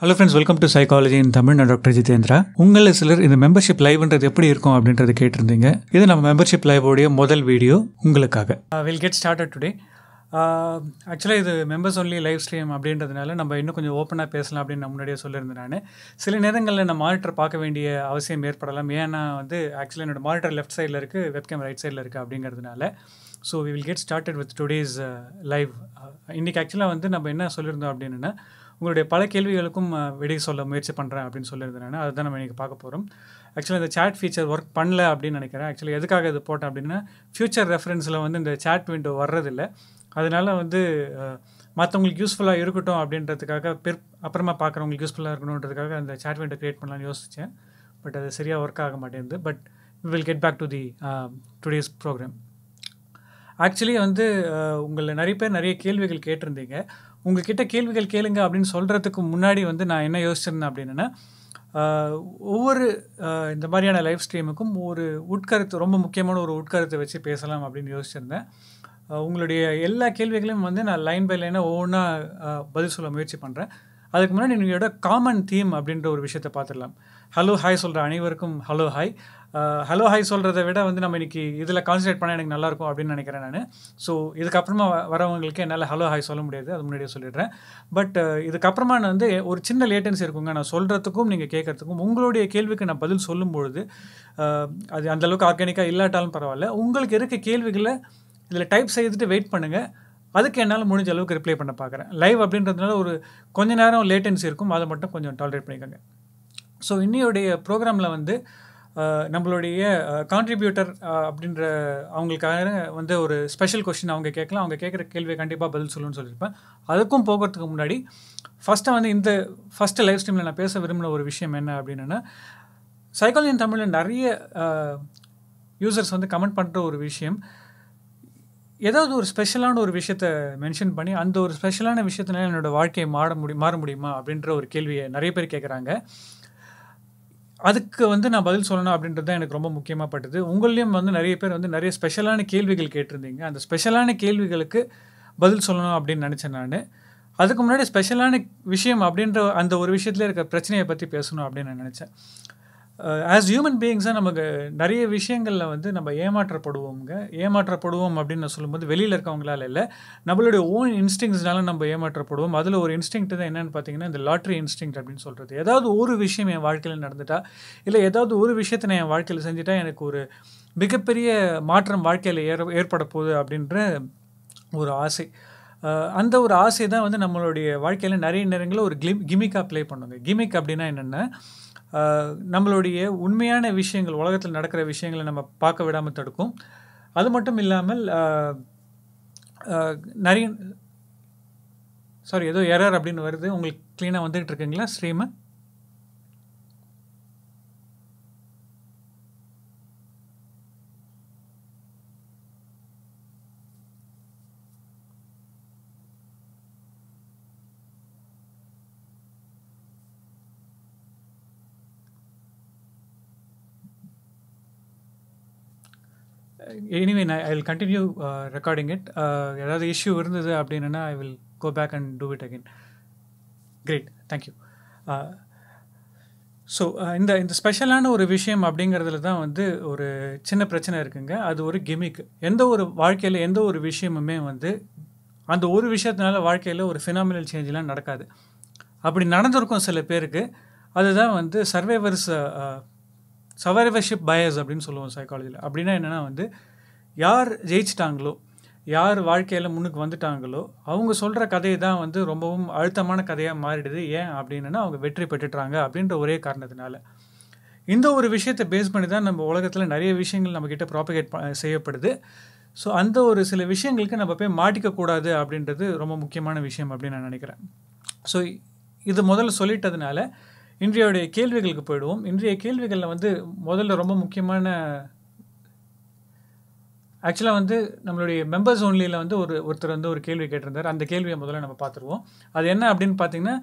hello friends welcome to psychology in Tamil நான் doctor Jitendra உங்களில் சிலர் இந்த மெம்பர்ஷிப் லைவ்ன்றது எப்படி இருக்கும் அப்படின்றது கேட்டிருந்தீங்க இது நம்ம மெம்பர்ஷிப் லைவோடைய முதல் வீடியோ உங்களுக்காக வில் கெட் ஸ்டார்டட் டுடே ஆக்சுவலாக இது மெம்பர்ஸ் ஒன்லி லைவ் ஸ்ட்ரீம் அப்படின்றதுனால நம்ம இன்னும் கொஞ்சம் ஓப்பனாக பேசலாம் அப்படின்னு நான் முன்னாடியே சொல்லியிருந்தேன் நான் சில நேரங்களில் நான் மானிட்டர் பார்க்க வேண்டிய அவசியம் ஏற்படலாம் ஏன்னா வந்து ஆக்சுவலாக என்னோடய மானிட்டர் லெஃப்ட் சைடில் இருக்குது வெப்கேம் ரைட் சைடில் இருக்குது அப்படிங்கிறதுனால so we will get started with today's live இன்றைக்கி ஆக்சுவலாக வந்து நம்ம என்ன சொல்லியிருந்தோம் அப்படின்னா உங்களுடைய பல கேள்விகளுக்கும் விடை சொல்ல முயற்சி பண்ணுறேன் அப்படின்னு சொல்லியிருந்தேன் நான் அதுதான் நம்ம இன்றைக்கி பார்க்க போகிறோம் ஆக்சுவலாக இந்த சேட் ஃபீச்சர் ஒர்க் பண்ணல அப்படின்னு நினைக்கிறேன் ஆக்சுவலி எதுக்காக இது போட்டேன் அப்படின்னா ஃப்யூச்சர் ரெஃபரன்ஸில் வந்து இந்த சேட் விண்டோ வர்றதில்ல அதனால் வந்து மற்றவங்களுக்கு யூஸ்ஃபுல்லாக இருக்கட்டும் அப்படின்றதுக்காக பிற் அப்புறமா பார்க்குறவங்களுக்கு யூஸ்ஃபுல்லாக இருக்கணுன்றதுக்காக அந்த சேட் விண்டோ க்ரியேட் பண்ணலான்னு யோசித்தேன் பட் அது சரியாக ஒர்க் ஆக மாட்டேங்குது but we will get back to the today's program actually வந்து உங்களை நிறைய பேர் நிறைய கேள்விகள் கேட்டிருந்தீங்க உங்ககிட்ட கேள்விகள் கேளுங்க அப்படின்னு சொல்கிறதுக்கு முன்னாடி வந்து நான் என்ன யோசிச்சிருந்தேன் அப்படின்னா ஒவ்வொரு இந்த மாதிரியான லைஃப் ஸ்ட்ரீமுக்கும் ஒரு உட்கருத்து ரொம்ப முக்கியமான ஒரு உட்கருத்தை வச்சு பேசலாம் அப்படின்னு யோசிச்சிருந்தேன் உங்களுடைய எல்லா கேள்விகளையும் வந்து நான் லைன் பை லைனாக ஒவ்வொன்றா பதில் சொல்ல முயற்சி பண்ணுறேன் அதுக்கு முன்னாடி நீங்களோட காமன் தீம் அப்படின்ற ஒரு விஷயத்தை பார்த்துடலாம் ஹலோ ஹாய் சொல்கிற அனைவருக்கும் ஹலோ ஹாய் ஹலோ ஹாய் சொல்கிறத விட வந்து நம்ம இன்றைக்கி இதில் கான்சன்ட்ரேட் பண்ணால் எனக்கு நல்லாயிருக்கும் அப்படின்னு நினைக்கிறேன் நான் ஸோ இதுக்கப்புறமா வரவங்களுக்கு என்னால் ஹலோ ஹாய் சொல்ல முடியாது அது முன்னாடியே சொல்லிடுறேன் பட் இதுக்கப்புறமா நான் வந்து ஒரு சின்ன லேட்டன்ஸ் இருக்குங்க நான் சொல்கிறதுக்கும் நீங்கள் கேட்குறதுக்கும் உங்களுடைய கேள்விக்கு நான் பதில் சொல்லும்பொழுது அது அந்தளவுக்கு ஆர்கானிக்காக இல்லாட்டாலும் பரவாயில்ல உங்களுக்கு இருக்க கேள்விகளை இதில் டைப் செய்துட்டு வெயிட் பண்ணுங்கள் அதுக்கு என்னால் முடிஞ்ச அளவுக்கு ரிப்ளை பண்ண பார்க்குறேன் லைவ் அப்படின்றதுனால ஒரு கொஞ்ச நேரம் லேட்டன்சி இருக்கும் அதை மட்டும் கொஞ்சம் டாலரேட் பண்ணிக்கோங்க ஸோ இன்னையுடைய ப்ரோக்ராமில் வந்து நம்மளுடைய கான்ட்ரிபியூட்டர் அப்படின்ற அவங்களுக்காக வந்து ஒரு ஸ்பெஷல் கொஷின் அவங்க கேட்கலாம் அவங்க கேட்குற கேள்வியை கண்டிப்பாக பதில் சொல்லணும்னு சொல்லியிருப்பேன் அதுக்கும் போகிறதுக்கு முன்னாடி ஃபஸ்ட்டாக வந்து இந்த ஃபஸ்ட்டு லைஃப் ஸ்ட்ரீமில் நான் பேச விரும்பின ஒரு விஷயம் என்ன அப்படின்னா சைக்காலஜி தமிழில் நிறைய யூசர்ஸ் வந்து கமெண்ட் பண்ணுற ஒரு விஷயம் ஏதாவது ஒரு ஸ்பெஷலான ஒரு விஷயத்த மென்ஷன் பண்ணி அந்த ஒரு ஸ்பெஷலான விஷயத்தினால என்னோடய வாழ்க்கையை மாற முடி மாற முடியுமா அப்படின்ற ஒரு கேள்வியை நிறைய பேர் கேட்குறாங்க அதுக்கு வந்து நான் பதில் சொல்லணும் அப்படின்றது தான் எனக்கு ரொம்ப முக்கியமாக பட்டது உங்களையும் வந்து நிறைய பேர் வந்து நிறைய ஸ்பெஷலான கேள்விகள் கேட்டிருந்தீங்க அந்த ஸ்பெஷலான கேள்விகளுக்கு பதில் சொல்லணும் அப்படின்னு நினச்சேன் நான் அதுக்கு முன்னாடி ஸ்பெஷலான விஷயம் அப்படின்ற அந்த ஒரு விஷயத்துல இருக்க பிரச்சனையை பற்றி பேசணும் அப்படின்னு நான் நினச்சேன் ஆஸ் ஹியூமன் பீயிங்ஸாக நமக்கு நிறைய விஷயங்களில் வந்து நம்ம ஏமாற்றப்படுவோங்க ஏமாற்றப்படுவோம் அப்படின்னு நான் சொல்லும்போது வெளியில் இருக்கவங்களால இல்லை நம்மளுடைய ஓன் இன்ஸ்டிங்ஸ்னால நம்ம ஏமாற்றப்படுவோம் அதில் ஒரு இன்ஸ்டிங் தான் என்னென்னு பார்த்தீங்கன்னா இந்த லாட்ரி இன்ஸ்டிங் அப்படின்னு சொல்கிறது ஏதாவது ஒரு விஷயம் என் வாழ்க்கையில் நடந்துட்டா இல்லை ஏதாவது ஒரு விஷயத்தை நான் என் வாழ்க்கையில் செஞ்சுட்டா எனக்கு ஒரு மிகப்பெரிய மாற்றம் வாழ்க்கையில் ஏற ஏற்பட போகுது அப்படின்ற ஒரு ஆசை அந்த ஒரு ஆசை தான் வந்து நம்மளுடைய வாழ்க்கையில் நிறைய நேரங்களில் ஒரு கிளி கிமிக்காக ப்ளே பண்ணுவாங்க கிமிக் அப்படின்னா என்னென்னா நம்மளுடைய உண்மையான விஷயங்கள் உலகத்தில் நடக்கிற விஷயங்களை நம்ம பார்க்க விடாமல் தடுக்கும் அது மட்டும் இல்லாமல் நிறைய சாரி ஏதோ எரர் அப்படின்னு வருது உங்களுக்கு க்ளீனாக வந்துகிட்டு இருக்கீங்களா ஸ்ட்ரீமை anyway I will continue recording it ஏதாவது இஷ்யூ இருந்தது அப்படின்னா I will go back and do it again great thank you so இந்த இந்த ஸ்பெஷலான ஒரு விஷயம் அப்படிங்கிறதுல தான் வந்து ஒரு சின்ன பிரச்சனை இருக்குங்க அது ஒரு கிமிக் எந்த ஒரு வாழ்க்கையில் எந்த ஒரு விஷயமுமே வந்து அந்த ஒரு விஷயத்தினால வாழ்க்கையில் ஒரு ஃபினாமினல் சேஞ்செலாம் நடக்காது அப்படி நடந்திருக்கும் சில பேருக்கு அதுதான் வந்து சர்வைவர்ஸ் சர்வைவர்ஷிப் பயஸ் அப்படின்னு சொல்லுவோம் சைக்காலஜியில் அப்படின்னா என்னென்னா வந்து யார் ஜெயிச்சிட்டாங்களோ யார் வாழ்க்கையில் முன்னுக்கு வந்துட்டாங்களோ அவங்க சொல்கிற கதையை தான் வந்து ரொம்பவும் அழுத்தமான கதையாக மாறிடுது ஏன் அப்படின்னா அவங்க வெற்றி பெற்றுட்டாங்க அப்படின்ற ஒரே காரணத்தினால இந்த ஒரு விஷயத்தை பேஸ் பண்ணி தான் நம்ம உலகத்தில் நிறைய விஷயங்கள் நம்மக்கிட்ட ப்ராப்பகேட் செய்யப்படுது ஸோ அந்த ஒரு சில விஷயங்களுக்கு நம்ம போய் மாட்டிக்கக்கூடாது அப்படின்றது ரொம்ப முக்கியமான விஷயம் அப்படின்னு நான் நினைக்கிறேன் ஸோ இது முதல்ல சொல்லிட்டதுனால இன்றையோடைய கேள்விகளுக்கு போயிடுவோம் இன்றைய கேள்விகளில் வந்து முதல்ல ரொம்ப முக்கியமான ஆக்சுவலாக வந்து நம்மளுடைய மெம்பர்ஸ் ஓன்லியில் வந்து ஒரு ஒருத்தர் வந்து ஒரு கேள்வி கேட்டிருந்தார் அந்த கேள்வியை முதல்ல நம்ம பார்த்துருவோம் அது என்ன அப்படின்னு பார்த்தீங்கன்னா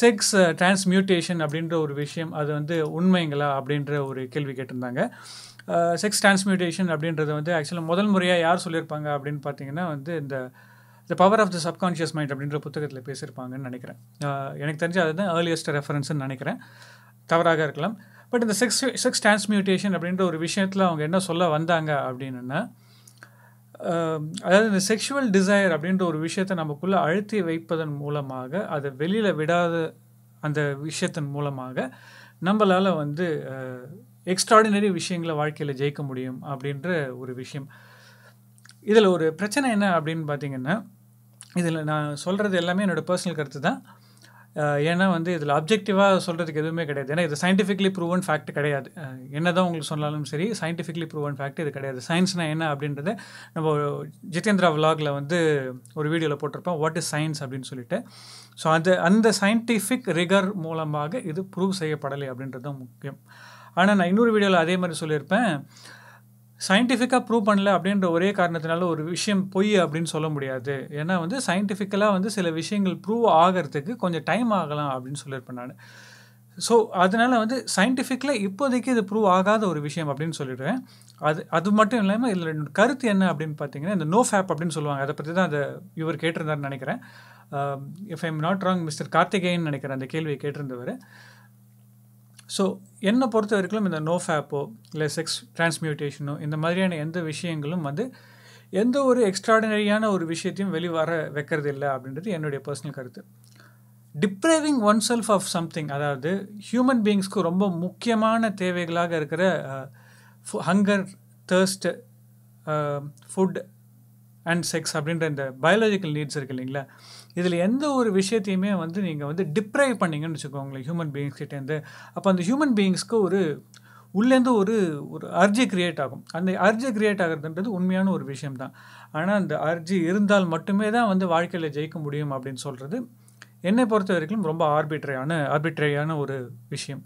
செக்ஸ் டிரான்ஸ்மியூட்டேஷன் uh, அப்படின்ற ஒரு விஷயம் அது வந்து உண்மைங்களா அப்படின்ற ஒரு கேள்வி கேட்டிருந்தாங்க செக்ஸ் uh, டிரான்ஸ்மியூட்டேஷன் அப்படின்றது வந்து ஆக்சுவலாக முதல் முறையாக யார் சொல்லியிருப்பாங்க அப்படின்னு பார்த்தீங்கன்னா வந்து இந்த the power of the subconscious mind அப்படின்ற புத்தகத்தில் பேசியிருப்பாங்கன்னு நினைக்கிறேன் uh, எனக்கு தெரிஞ்சு அதுதான் ஏர்லியஸ்ட் ரெஃபரன்ஸ்ன்னு நினைக்கிறேன் தவறாக இருக்கலாம் பட் இந்த செக்ஸ் செக்ஸ் டிரான்ஸ்மியூட்டேஷன் அப்படின்ற ஒரு விஷயத்தில் அவங்க என்ன சொல்ல வந்தாங்க அப்படின்னா அதாவது இந்த செக்ஷுவல் டிசையர் அப்படின்ற ஒரு விஷயத்தை நமக்குள்ளே அழுத்தி வைப்பதன் மூலமாக அதை வெளியில் விடாத அந்த விஷயத்தின் மூலமாக நம்மளால் வந்து எக்ஸ்ட்ராடினரி விஷயங்களை வாழ்க்கையில் ஜெயிக்க முடியும் அப்படின்ற ஒரு விஷயம் இதில் ஒரு பிரச்சனை என்ன அப்படின்னு பார்த்தீங்கன்னா இதில் நான் சொல்கிறது எல்லாமே என்னோடய பர்சனல் கருத்து தான் ஏன்னா வந்து இதில் அப்ஜெக்டிவாக சொல்கிறதுக்கு எதுவுமே கிடையாது ஏன்னா இது சயின்டிஃபிக்லி ப்ரூவன் ஃபேக்ட் கிடையாது என்ன தான் உங்களுக்கு சொன்னாலும் சரி சயின்டிஃபிக்லி ப்ரூவன் ஃபேக்ட் இது கிடையாது சயின்ஸ்னால் என்ன அப்படின்றத நம்ம ஜிதேந்திரா விலாகில் வந்து ஒரு வீடியோவில் போட்டிருப்போம் வாட் இஸ் சயின்ஸ் அப்படின்னு சொல்லிட்டு ஸோ அது அந்த சயின்டிஃபிக் ரிகர் மூலமாக இது ப்ரூவ் செய்யப்படலை அப்படின்றது தான் முக்கியம் ஆனால் நான் இன்னொரு வீடியோவில் அதே மாதிரி சொல்லியிருப்பேன் சயின்டிஃபிக்காக ப்ரூவ் பண்ணல அப்படின்ற ஒரே காரணத்தினால ஒரு விஷயம் பொய் அப்படின்னு சொல்ல முடியாது ஏன்னா வந்து சயின்டிஃபிக்கலாக வந்து சில விஷயங்கள் ப்ரூவ் ஆகிறதுக்கு கொஞ்சம் டைம் ஆகலாம் அப்படின்னு சொல்லியிருப்பேன் நான் ஸோ அதனால் வந்து சயின்டிஃபிக்கில் இப்போதைக்கு இது ப்ரூவ் ஆகாத ஒரு விஷயம் அப்படின்னு சொல்லிடுவேன் அது அது மட்டும் இல்லாமல் இதில் கருத்து என்ன அப்படின்னு பார்த்தீங்கன்னா இந்த நோ ஃபேப் அப்படின்னு சொல்லுவாங்க அதை பற்றி தான் அதை இவர் கேட்டிருந்தாருன்னு நினைக்கிறேன் if I'm not wrong mister Karthikeyan நினைக்கிறேன் அந்த கேள்வியை கேட்டிருந்தவர் ஸோ என்னை பொறுத்த வரைக்கும் இந்த நோஃபேப்போ இல்லை செக்ஸ் டிரான்ஸ்மியூட்டேஷனோ இந்த மாதிரியான எந்த விஷயங்களும் வந்து எந்த ஒரு எக்ஸ்ட்ராடினரியான ஒரு விஷயத்தையும் வெளிவர வைக்கிறது இல்லை அப்படின்றது என்னுடைய பர்சனல் கருத்து depriving oneself of something அதாவது ஹியூமன் பீயிங்ஸ்க்கு ரொம்ப முக்கியமான தேவைகளாக இருக்கிற hunger thirst food and sex அப்படின்ற இந்த பயாலஜிக்கல் நீட்ஸ் இருக்குது இல்லைங்களா இதில் எந்த ஒரு விஷயத்தையுமே வந்து நீங்கள் வந்து டிப்ரைவ் பண்ணிங்கன்னு வச்சுக்கோங்களேன் ஹியூமன் பீயிங்ஸ்கிட்டேருந்து அப்போ அந்த ஹியூமன் பீயிங்ஸ்க்கு ஒரு உள்ளேருந்து ஒரு ஒரு அர்ஜி கிரியேட் ஆகும் அந்த அர்ஜி கிரியேட் ஆகிறதுன்றது உண்மையான ஒரு விஷயம் தான் ஆனால் அந்த அர்ஜி இருந்தால் மட்டுமே தான் வந்து வாழ்க்கையில் ஜெயிக்க முடியும் அப்படின்னு சொல்கிறது என்னை பொறுத்த வரைக்கும் ரொம்ப ஆர்பிட்ரையான ஆர்பிட்ரையான ஒரு விஷயம்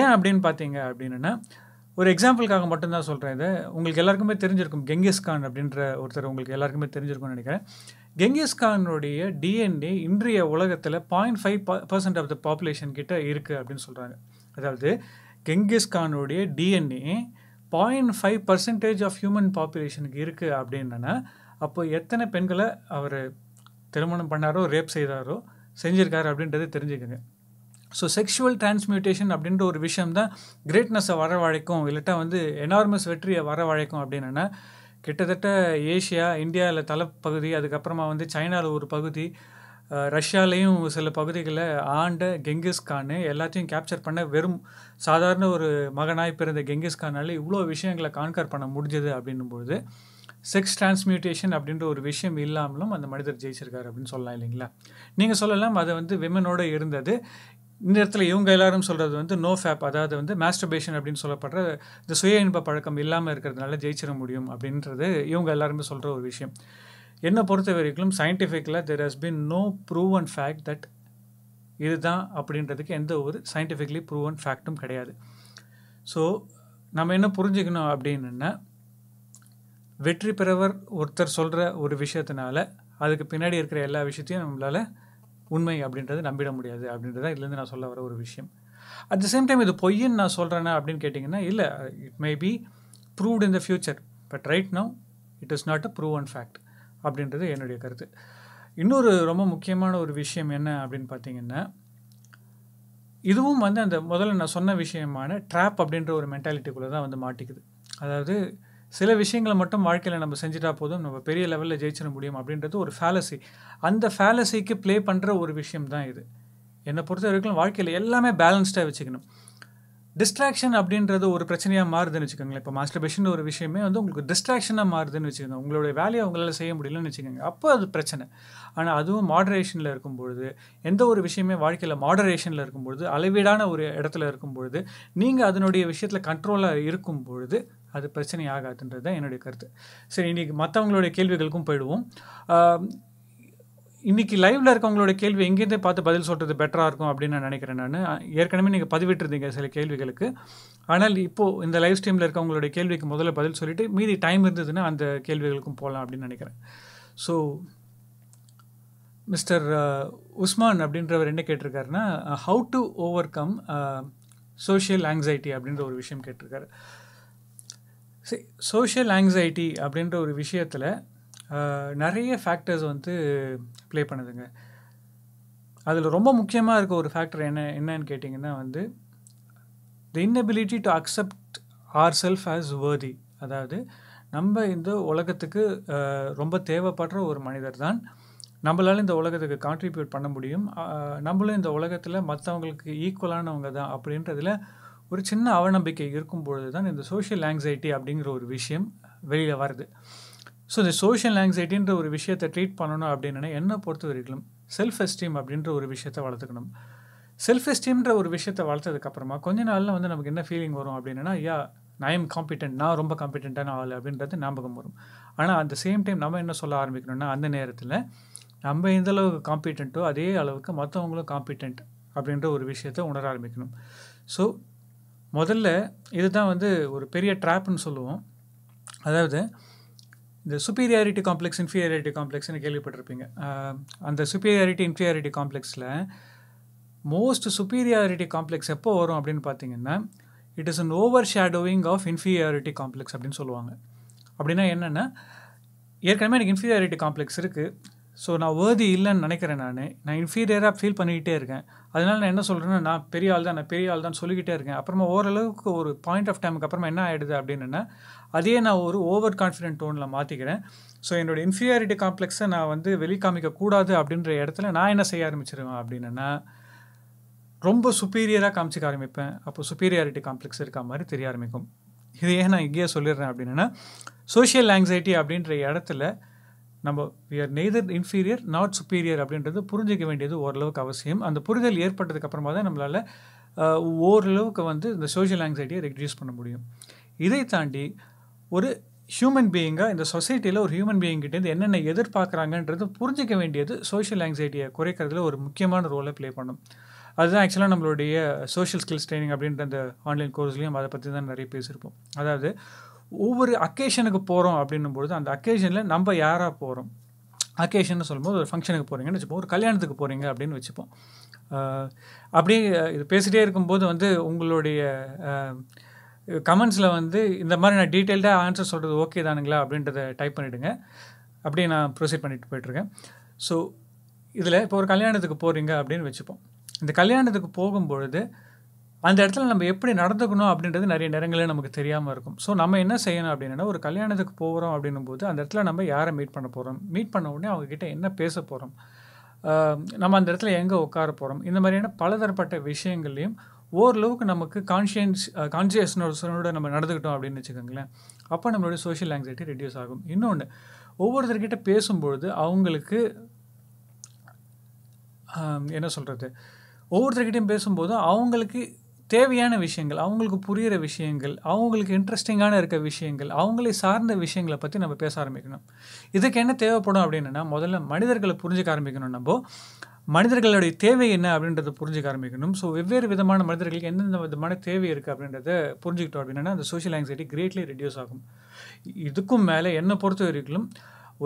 ஏன் அப்படின்னு பார்த்தீங்க அப்படின்னா ஒரு எக்ஸாம்பிளுக்காக மட்டும்தான் சொல்கிறேன் இதை உங்களுக்கு எல்லாருக்குமே தெரிஞ்சிருக்கும் கெங்கிஸ்கான் அப்படின்ற ஒருத்தர் உங்களுக்கு எல்லாருக்குமே தெரிஞ்சிருக்கும்னு நினைக்கிறேன் கெங்கிஸ்கானுடைய டிஎன்ஏ இன்றைய உலகத்தில் point five percent of the population கிட்ட இருக்குது அப்படின்னு சொல்கிறாங்க அதாவது கெங்கிஸ்கானுடைய DNA point five percentage of human பாப்புலேஷனுக்கு இருக்குது அப்படின்னா அப்போ எத்தனை பெண்களை அவர் திருமணம் பண்ணாரோ ரேப் செய்தாரோ செஞ்சுருக்காரு அப்படின்றது தெரிஞ்சுக்கோங்க ஸோ செக்ஷுவல் டிரான்ஸ்மியூட்டேஷன் அப்படின்ற ஒரு விஷயம் தான் கிரேட்னஸை வரவழைக்கும் இல்லட்டா வந்து எனார்மஸ் வெற்றியை வரவழைக்கும் அப்படின்னா கிட்டத்தட்ட ஏஷியா இந்தியாவில் தலைப்பகுதி அதுக்கப்புறமா வந்து சைனாவில் ஒரு பகுதி ரஷ்யாலேயும் சில பகுதிகளை ஆண்ட கெங்கிஸ்கான் எல்லாத்தையும் கேப்சர் பண்ண வெறும் சாதாரண ஒரு மகனாய் பிறந்த கெங்கிஸ்கானால் இவ்வளோ விஷயங்களை கான்கர் பண்ண முடிஞ்சது அப்படின்னும்போது செக்ஸ் டிரான்ஸ்மியூட்டேஷன் அப்படின்ற ஒரு விஷயம் இல்லாமலும் அந்த மனிதர் ஜெயிச்சிருக்காரு அப்படின்னு சொல்லலாம் இல்லைங்களா நீங்கள் சொல்லலாம் அது வந்து விமனோடு இருந்தது இந்த இடத்துல இவங்க எல்லாரும் சொல்கிறது வந்து நோ ஃபேப் அதாவது வந்து மாஸ்டர்பேஷன் அப்படின்னு சொல்லப்படுற இந்த சுய இன்ப பழக்கம் இல்லாமல் இருக்கிறதுனால ஜெயிச்சிட முடியும் அப்படின்றது இவங்க எல்லாருமே சொல்கிற ஒரு விஷயம் என்னை பொறுத்த வரைக்கும் சயின்டிஃபிக்கில் there has been no proven fact that இதுதான் அப்படின்றதுக்கு எந்த ஒரு சயின்டிஃபிக்லி ப்ரூவன் ஃபேக்டும் கிடையாது ஸோ நம்ம என்ன புரிஞ்சுக்கணும் அப்படின்னா வெற்றி பெறவர் ஒருத்தர் சொல்கிற ஒரு விஷயத்தினால அதுக்கு பின்னாடி இருக்கிற எல்லா விஷயத்தையும் நம்மளால் உண்மை அப்படின்றத நம்பிட முடியாது அப்படின்றத இதுலேருந்து நான் சொல்ல வர ஒரு விஷயம் அட் த சேம் டைம் இது பொய்ன்னு நான் சொல்கிறேன்னா அப்படின்னு கேட்டிங்கன்னா இல்லை it may be proved in the future but right now it is not a prove and fact அப்படின்றது என்னுடைய கருத்து இன்னொரு ரொம்ப முக்கியமான ஒரு விஷயம் என்ன அப்படின்னு பார்த்தீங்கன்னா இதுவும் வந்து அந்த முதல்ல நான் சொன்ன விஷயமான ட்ராப் அப்படின்ற ஒரு மென்டாலிட்டிக்குள்ளே தான் வந்து மாட்டிக்குது அதாவது சில விஷயங்களை மட்டும் வாழ்க்கையில் நம்ம செஞ்சுட்டா போதும் நம்ம பெரிய லெவலில் ஜெயிச்சிட முடியும் அப்படின்றது ஒரு ஃபேலசி அந்த ஃபேலசிக்கு ப்ளே பண்ணுற ஒரு விஷயம் தான் இது என்னை பொறுத்த வரைக்கும் வாழ்க்கையில் எல்லாமே பேலன்ஸ்டாக வச்சுக்கணும் டிஸ்ட்ராக்ஷன் அப்படின்றது ஒரு பிரச்சனையாக மாறுதுன்னு வச்சுக்கோங்களேன் இப்போ மாஸ்டர்பேஷன் ஒரு விஷயமே வந்து உங்களுக்கு டிஸ்ட்ராக்ஷனாக மாறுதுன்னு வச்சுக்கோங்க உங்களுடைய வேலையை அவங்களால செய்ய முடியலன்னு வச்சுக்கோங்க அப்போ அது பிரச்சனை ஆனால் அதுவும் மாடரேஷனில் இருக்கும்பொழுது எந்த ஒரு விஷயமே வாழ்க்கையில் மாடரேஷனில் இருக்கும்பொழுது அளவீடான ஒரு இடத்துல இருக்கும்பொழுது நீங்கள் அதனுடைய விஷயத்தில் கண்ட்ரோலாக இருக்கும் பொழுது அது பிரச்சனை ஆகாதுன்றது தான் என்னுடைய கருத்து சரி இன்றைக்கி மற்றவங்களுடைய கேள்விகளுக்கும் போயிடுவோம் இன்றைக்கி லைவில் இருக்கவங்களோட கேள்வி எங்கேருந்தே பார்த்து பதில் சொல்கிறது பெட்டராக இருக்கும் அப்படின்னு நான் நினைக்கிறேன் நான் ஏற்கனவே நீங்கள் பதிவிட்டிருந்தீங்க சில கேள்விகளுக்கு ஆனால் இப்போது இந்த லைவ் ஸ்ட்ரீமில் இருக்கவங்களுடைய கேள்விக்கு முதல்ல பதில் சொல்லிவிட்டு மீதி டைம் இருந்ததுன்னா அந்த கேள்விகளுக்கும் போகலாம் அப்படின்னு நினைக்கிறேன் ஸோ மிஸ்டர் உஸ்மான் அப்படின்றவர் என்ன கேட்டிருக்காருன்னா how to overcome social anxiety அப்படின்ற ஒரு விஷயம் கேட்டிருக்காரு சரி சோஷியல் ஆங்ஸைட்டி அப்படின்ற ஒரு விஷயத்தில் நிறைய ஃபேக்டர்ஸ் வந்து ப்ளே பண்ணுதுங்க அதில் ரொம்ப முக்கியமாக இருக்க ஒரு ஃபேக்டர் என்ன என்னன்னு கேட்டிங்கன்னா வந்து the inability to accept our self as worthy அதாவது நம்ம இந்த உலகத்துக்கு ரொம்ப தேவைப்படுற ஒரு மனிதர் தான் நம்மளால் இந்த உலகத்துக்கு கான்ட்ரிபியூட் பண்ண முடியும் நம்மளும் இந்த உலகத்தில் மற்றவங்களுக்கு ஈக்குவலானவங்க தான் அப்படின்றதில் ஒரு சின்ன அவநம்பிக்கை இருக்கும்பொழுது தான் இந்த சோஷியல் ஆங்ஸைட்டி அப்படிங்கிற ஒரு விஷயம் வெளியில் வருது ஸோ இந்த சோஷியல் ஆங்ஸைட்டின்ற ஒரு விஷயத்தை ட்ரீட் பண்ணணும் அப்படின்னா என்னை பொறுத்த வரைக்கும் செல்ஃப் எஸ்டீம் அப்படின்ற ஒரு விஷயத்தை வளர்த்துக்கணும் செல்ஃப் எஸ்டீம்ன்ற ஒரு விஷயத்தை வளர்த்ததுக்கப்புறமா கொஞ்ச நாளில் வந்து நமக்கு என்ன ஃபீலிங் வரும் அப்படின்னா யா நான் எம் காம்பிடென்ட் நான் ரொம்ப காம்பிடென்ட்டான ஆள் அப்படின்றது ஞாபகம் வரும் ஆனால் அட் த சேம் டைம் நம்ம என்ன சொல்ல ஆரம்பிக்கணும்னா அந்த நேரத்தில் நம்ம எந்த அளவுக்கு காம்பிடென்ட்டோ அதே அளவுக்கு மற்றவங்களும் காம்பிடென்ட் அப்படின்ற ஒரு விஷயத்தை உணர ஆரம்பிக்கணும் ஸோ முதல்ல இதுதான் வந்து ஒரு பெரிய ட்ராப்னு சொல்லுவோம் அதாவது இந்த சுப்பீரியாரிட்டி காம்ப்ளெக்ஸ் இன்ஃபீரியாரிட்டி காம்ப்ளெக்ஸ்னு கேள்விப்பட்டிருப்பீங்க அந்த சுப்பீரியாரிட்டி இன்ஃபீரியாரிட்டி காம்ப்ளெக்ஸில் மோஸ்ட் சுப்பீரியாரிட்டி காம்ப்ளெக்ஸ் எப்போ வரும் அப்படின்னு பார்த்தீங்கன்னா it is an overshadowing of inferiority complex அப்படின்னு சொல்லுவாங்க அப்படின்னா என்னென்னா ஏற்கனவே எனக்கு இன்ஃபீரியாரிட்டி காம்ப்ளெக்ஸ் இருக்குது ஸோ நான் வேர்தி இல்லைன்னு நினைக்கிறேன் நான் நான் இன்ஃபீரியராக ஃபீல் பண்ணிக்கிட்டே இருக்கேன் அதனால நான் என்ன சொல்கிறேன்னா நான் பெரிய ஆள் தான் நான் பெரிய ஆள் தான் சொல்லிக்கிட்டே இருக்கேன் அப்புறமா ஓரளவுக்கு ஒரு பாயிண்ட் ஆஃப் டைமுக்கு அப்புறமா என்ன ஆகிடுது அப்படின்னா அதையே நான் ஒரு ஓவர் கான்ஃபிடென்ட் டோனில் மாற்றிக்கிறேன் ஸோ என்னோடய இன்ஃபீரியாரிட்டி காம்ப்ளெக்ஸை நான் வந்து வெளிக்காமிக்கக்கூடாது அப்படின்ற இடத்துல நான் என்ன செய்ய ஆரம்பிச்சிருவேன் அப்படின்னா ரொம்ப சுப்பீரியராக காமிச்சிக்க ஆரம்பிப்பேன் அப்போ சுப்பீரியாரிட்டி காம்ப்ளெக்ஸ் இருக்க மாதிரி தெரிய ஆரம்பிக்கும் இதையே நான் இங்கேயே சொல்லிடுறேன் அப்படின்னா சோஷியல் ஆங்ஸைட்டி அப்படின்ற இடத்துல நம்ம we are neither inferior not superior அப்படின்றது புரிஞ்சிக்க வேண்டியது ஓரளவுக்கு அவசியம் அந்த புரிதல் ஏற்பட்டதுக்கு அப்புறமா தான் நம்மளால் ஓரளவுக்கு வந்து இந்த சோஷியல் ஆங்ஸைட்டியை ரெடியூஸ் பண்ண முடியும் இதை தாண்டி ஒரு ஹியூமன் பீயிங்காக இந்த சொசைட்டியில் ஒரு ஹியூமன் பீயிங்கிட்டேருந்து என்னென்ன எதிர்பார்க்குறாங்கன்றது புரிஞ்சிக்க வேண்டியது சோஷியல் ஆங்ஸைட்டியை குறைக்கிறதுல ஒரு முக்கியமான ரோலை ப்ளே பண்ணும் அதுதான் ஆக்சுவலாக நம்மளுடைய சோஷியல் ஸ்கில்ஸ் ட்ரைனிங் அப்படின்ற அந்த ஆன்லைன் கோர்ஸ்லேயும் அதை பற்றி தான் நிறைய பேசியிருப்போம் அதாவது ஒவ்வொரு அக்கேஷனுக்கு போகிறோம் அப்படின்னும் பொழுது அந்த அக்கேஷனில் நம்ம யாராக போகிறோம் அக்கேஷன் சொல்லும்போது ஒரு ஃபங்க்ஷனுக்கு போகிறீங்கன்னு வச்சுப்போம் ஒரு கல்யாணத்துக்கு போகிறீங்க அப்படின்னு வச்சுப்போம் அப்படியே இது பேசிகிட்டே இருக்கும்போது வந்து உங்களுடைய கமெண்ட்ஸில் வந்து இந்த மாதிரி நான் டீட்டெயில்டாக ஆன்சர் சொல்கிறது ஓகே தானுங்களா அப்படின்றத டைப் பண்ணிவிடுங்க அப்படியே நான் ப்ரொசீட் பண்ணிவிட்டு போயிட்டுருக்கேன் ஸோ இதில் இப்போ ஒரு கல்யாணத்துக்கு போகிறீங்க அப்படின்னு வச்சுப்போம் இந்த கல்யாணத்துக்கு போகும்பொழுது அந்த இடத்துல நம்ம எப்படி நடந்துக்கணும் அப்படின்றது நிறைய நேரங்களில் நமக்கு தெரியாமல் இருக்கும் ஸோ நம்ம என்ன செய்யணும் அப்படின்னா ஒரு கல்யாணத்துக்கு போகிறோம் அப்படின்னும் போது அந்த இடத்துல நம்ம யாரை மீட் பண்ண போகிறோம் மீட் பண்ண உடனே அவங்கக்கிட்ட என்ன பேச போகிறோம் நம்ம அந்த இடத்துல எங்கே உட்கார போகிறோம் இந்த மாதிரியான பலதரப்பட்ட விஷயங்கள்லையும் ஓரளவுக்கு நமக்கு கான்ஷியன்ஸ் கான்சியஸ்னஸோட நம்ம நடந்துக்கிட்டோம் அப்படின்னு வச்சுக்கோங்களேன் அப்போ நம்மளுடைய சோஷியல் ஆங்ஸைட்டி ரெடியூஸ் ஆகும் இன்னொன்று ஒவ்வொருத்தர்கிட்ட பேசும்பொழுது அவங்களுக்கு என்ன சொல்கிறது ஒவ்வொருத்தர்கிட்டையும் பேசும்போது அவங்களுக்கு தேவையான விஷயங்கள் அவங்களுக்கு புரிகிற விஷயங்கள் அவங்களுக்கு இன்ட்ரெஸ்டிங்கான இருக்க விஷயங்கள் அவங்களை சார்ந்த விஷயங்களை பற்றி நம்ம பேச ஆரம்பிக்கணும் இதுக்கு என்ன தேவைப்படும் அப்படின்னா முதல்ல மனிதர்களை புரிஞ்சுக்க ஆரம்பிக்கணும் நம்ம மனிதர்களுடைய தேவை என்ன அப்படின்றத புரிஞ்சுக்க ஆரம்பிக்கணும் ஸோ வெவ்வேறு விதமான மனிதர்களுக்கு எந்தெந்த விதமான தேவை இருக்குது அப்படின்றத புரிஞ்சுக்கிட்டோம் அப்படின்னா அந்த சோஷியல் ஆங்ஸைட்டி கிரேட்லி ரெடியூஸ் ஆகும் இதுக்கும் மேலே என்னை பொறுத்த வரைக்கும்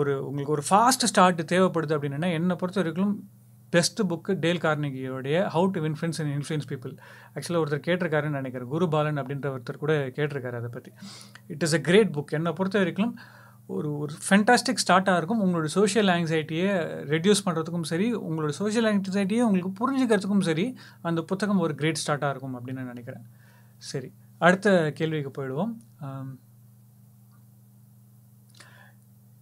ஒரு உங்களுக்கு ஒரு ஃபாஸ்ட் ஸ்டார்ட் தேவைப்படுது அப்படின்னா என்னை பொறுத்த வரைக்கும் பெஸ்ட்டு புக்கு டேல் கார்னிகியோடைய how to influence and influence people ஆக்சுவலாக ஒருத்தர் கேட்டிருக்காருன்னு நினைக்கிறேன் குருபாலன் அப்படின்ற ஒருத்தர் கூட கேட்டிருக்காரு அதை பற்றி it is a great book என்னை பொறுத்த வரைக்கும் ஒரு ஒரு ஃபென்டாஸ்டிக் ஸ்டார்ட்டாக இருக்கும் உங்களோட சோஷியல் ஆங்ஸைட்டியை ரெடியூஸ் பண்ணுறதுக்கும் சரி உங்களோட சோஷியல் ஆங்ஸைட்டியை உங்களுக்கு புரிஞ்சுக்கிறதுக்கும் சரி அந்த புத்தகம் ஒரு கிரேட் ஸ்டார்ட்டாக இருக்கும் அப்படின்னு நான் நினைக்கிறேன் சரி அடுத்த கேள்விக்கு போயிடுவோம்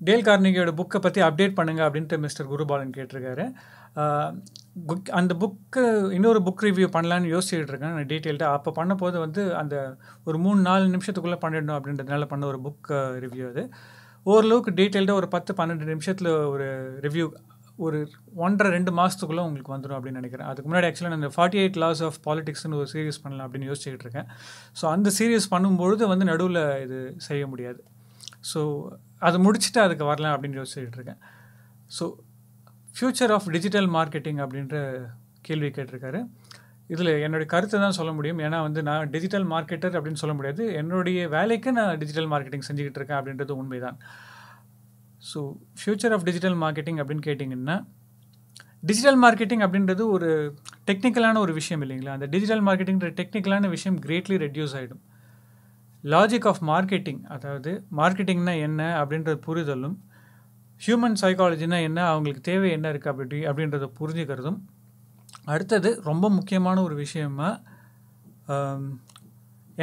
டேல் கார்னிகியோட புக்கை பற்றி அப்டேட் பண்ணுங்கள் அப்படின்ட்டு மிஸ்டர் குருபாலன் கேட்டிருக்காரு புக் அந்த புக்கு இன்னொரு புக் ரிவ்யூ பண்ணலான்னு யோசிச்சுட்டு இருக்கேன் நான் டீட்டெயில்டாக அப்போ பண்ணும்போது வந்து அந்த ஒரு மூணு நாலு நிமிஷத்துக்குள்ளே பண்ணிடணும் அப்படின்றதுனால பண்ண ஒரு புக் ரிவ்யூ அது ஓரளவுக்கு டீட்டெயில்டாக ஒரு பத்து பன்னெண்டு நிமிஷத்தில் ஒரு ரிவ்யூ ஒரு ஒன்றரை ரெண்டு மாதத்துக்குள்ளே உங்களுக்கு வந்துடும் அப்படின்னு நினைக்கிறேன் அதுக்கு முன்னாடி ஆக்சுவலாக நான் ஃபார்ட்டி எயிட் லாஸ் ஆஃப் பாலிடிக்ஸ்னு ஒரு சீரியஸ் பண்ணலாம் அப்படின்னு யோசிச்சுட்டு இருக்கேன் ஸோ அந்த சீரியஸ் பண்ணும்பொழுது வந்து நடுவில் இது செய்ய முடியாது ஸோ அதை முடிச்சுட்டு அதுக்கு வரலாம் அப்படின்னு யோசிச்சுட்டு இருக்கேன் so future of digital marketing அப்படின்ற கேள்வி கேட்டிருக்காரு இதில் என்னுடைய கருத்தை தான் சொல்ல முடியும் ஏன்னா வந்து நான் டிஜிட்டல் மார்க்கெட்டர் அப்படின்னு சொல்ல முடியாது என்னுடைய வேலைக்கு நான் டிஜிட்டல் மார்க்கெட்டிங் செஞ்சுக்கிட்டு இருக்கேன் அப்படின்றது உண்மைதான் so future of digital marketing அப்படின்னு கேட்டிங்கன்னா டிஜிட்டல் மார்க்கெட்டிங் அப்படின்றது ஒரு டெக்னிக்கலான ஒரு விஷயம் இல்லைங்களா அந்த டிஜிட்டல் மார்க்கெட்டிங்கிற டெக்னிக்கலான விஷயம் கிரேட்லி ரெடியூஸ் ஆகிடும் லாஜிக் ஆஃப் மார்க்கெட்டிங் அதாவது மார்க்கெட்டிங்னா என்ன அப்படின்ற புரிதலும் ஹியூமன் சைக்காலஜினா என்ன அவங்களுக்கு தேவை என்ன இருக்குது அப்படி அப்படின்றத புரிஞ்சுக்கிறதும் அடுத்தது ரொம்ப முக்கியமான ஒரு விஷயமா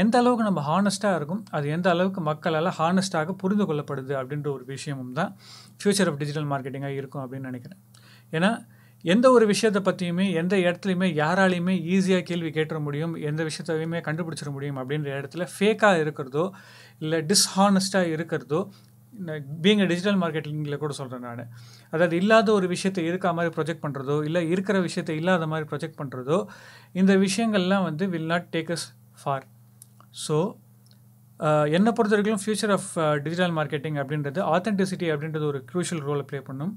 எந்த அளவுக்கு நம்ம ஹானஸ்ட்டாக இருக்கும் அது எந்த அளவுக்கு மக்களால் ஹானஸ்ட்டாக புரிந்து கொள்ளப்படுது அப்படின்ற ஒரு விஷயமும் தான் ஃப்யூச்சர் ஆஃப் டிஜிட்டல் மார்க்கெட்டிங்காக இருக்கும் அப்படின்னு நினைக்கிறேன் ஏன்னா எந்த ஒரு விஷயத்தை பற்றியுமே எந்த இடத்துலையுமே யாராலையுமே ஈஸியாக கேள்வி கேட்டுற முடியும் எந்த விஷயத்தையுமே கண்டுபிடிச்சிட முடியும் அப்படின்ற இடத்துல ஃபேக்காக இருக்கிறதோ இல்லை டிஸ்ஹானஸ்ட்டாக இருக்கிறதோ பீங் டிஜிட்டல் மார்க்கெட்டிங்கில் கூட சொல்கிறேன் நான் அதாவது இல்லாத ஒரு விஷயத்தை இருக்கா மாதிரி ப்ரொஜெக்ட் பண்ணுறதோ இல்லை இருக்கிற விஷயத்தை இல்லாத மாதிரி ப்ரொஜெக்ட் பண்ணுறதோ இந்த விஷயங்கள்லாம் வந்து will not take us far so என்னை பொறுத்த வரைக்கும் ஃபியூச்சர் ஆஃப் டிஜிட்டல் மார்க்கெட்டிங் அப்படின்றது ஆத்தென்டிசிட்டி அப்படின்றது ஒரு க்ரூஷியல் ரோலை ப்ளே பண்ணும்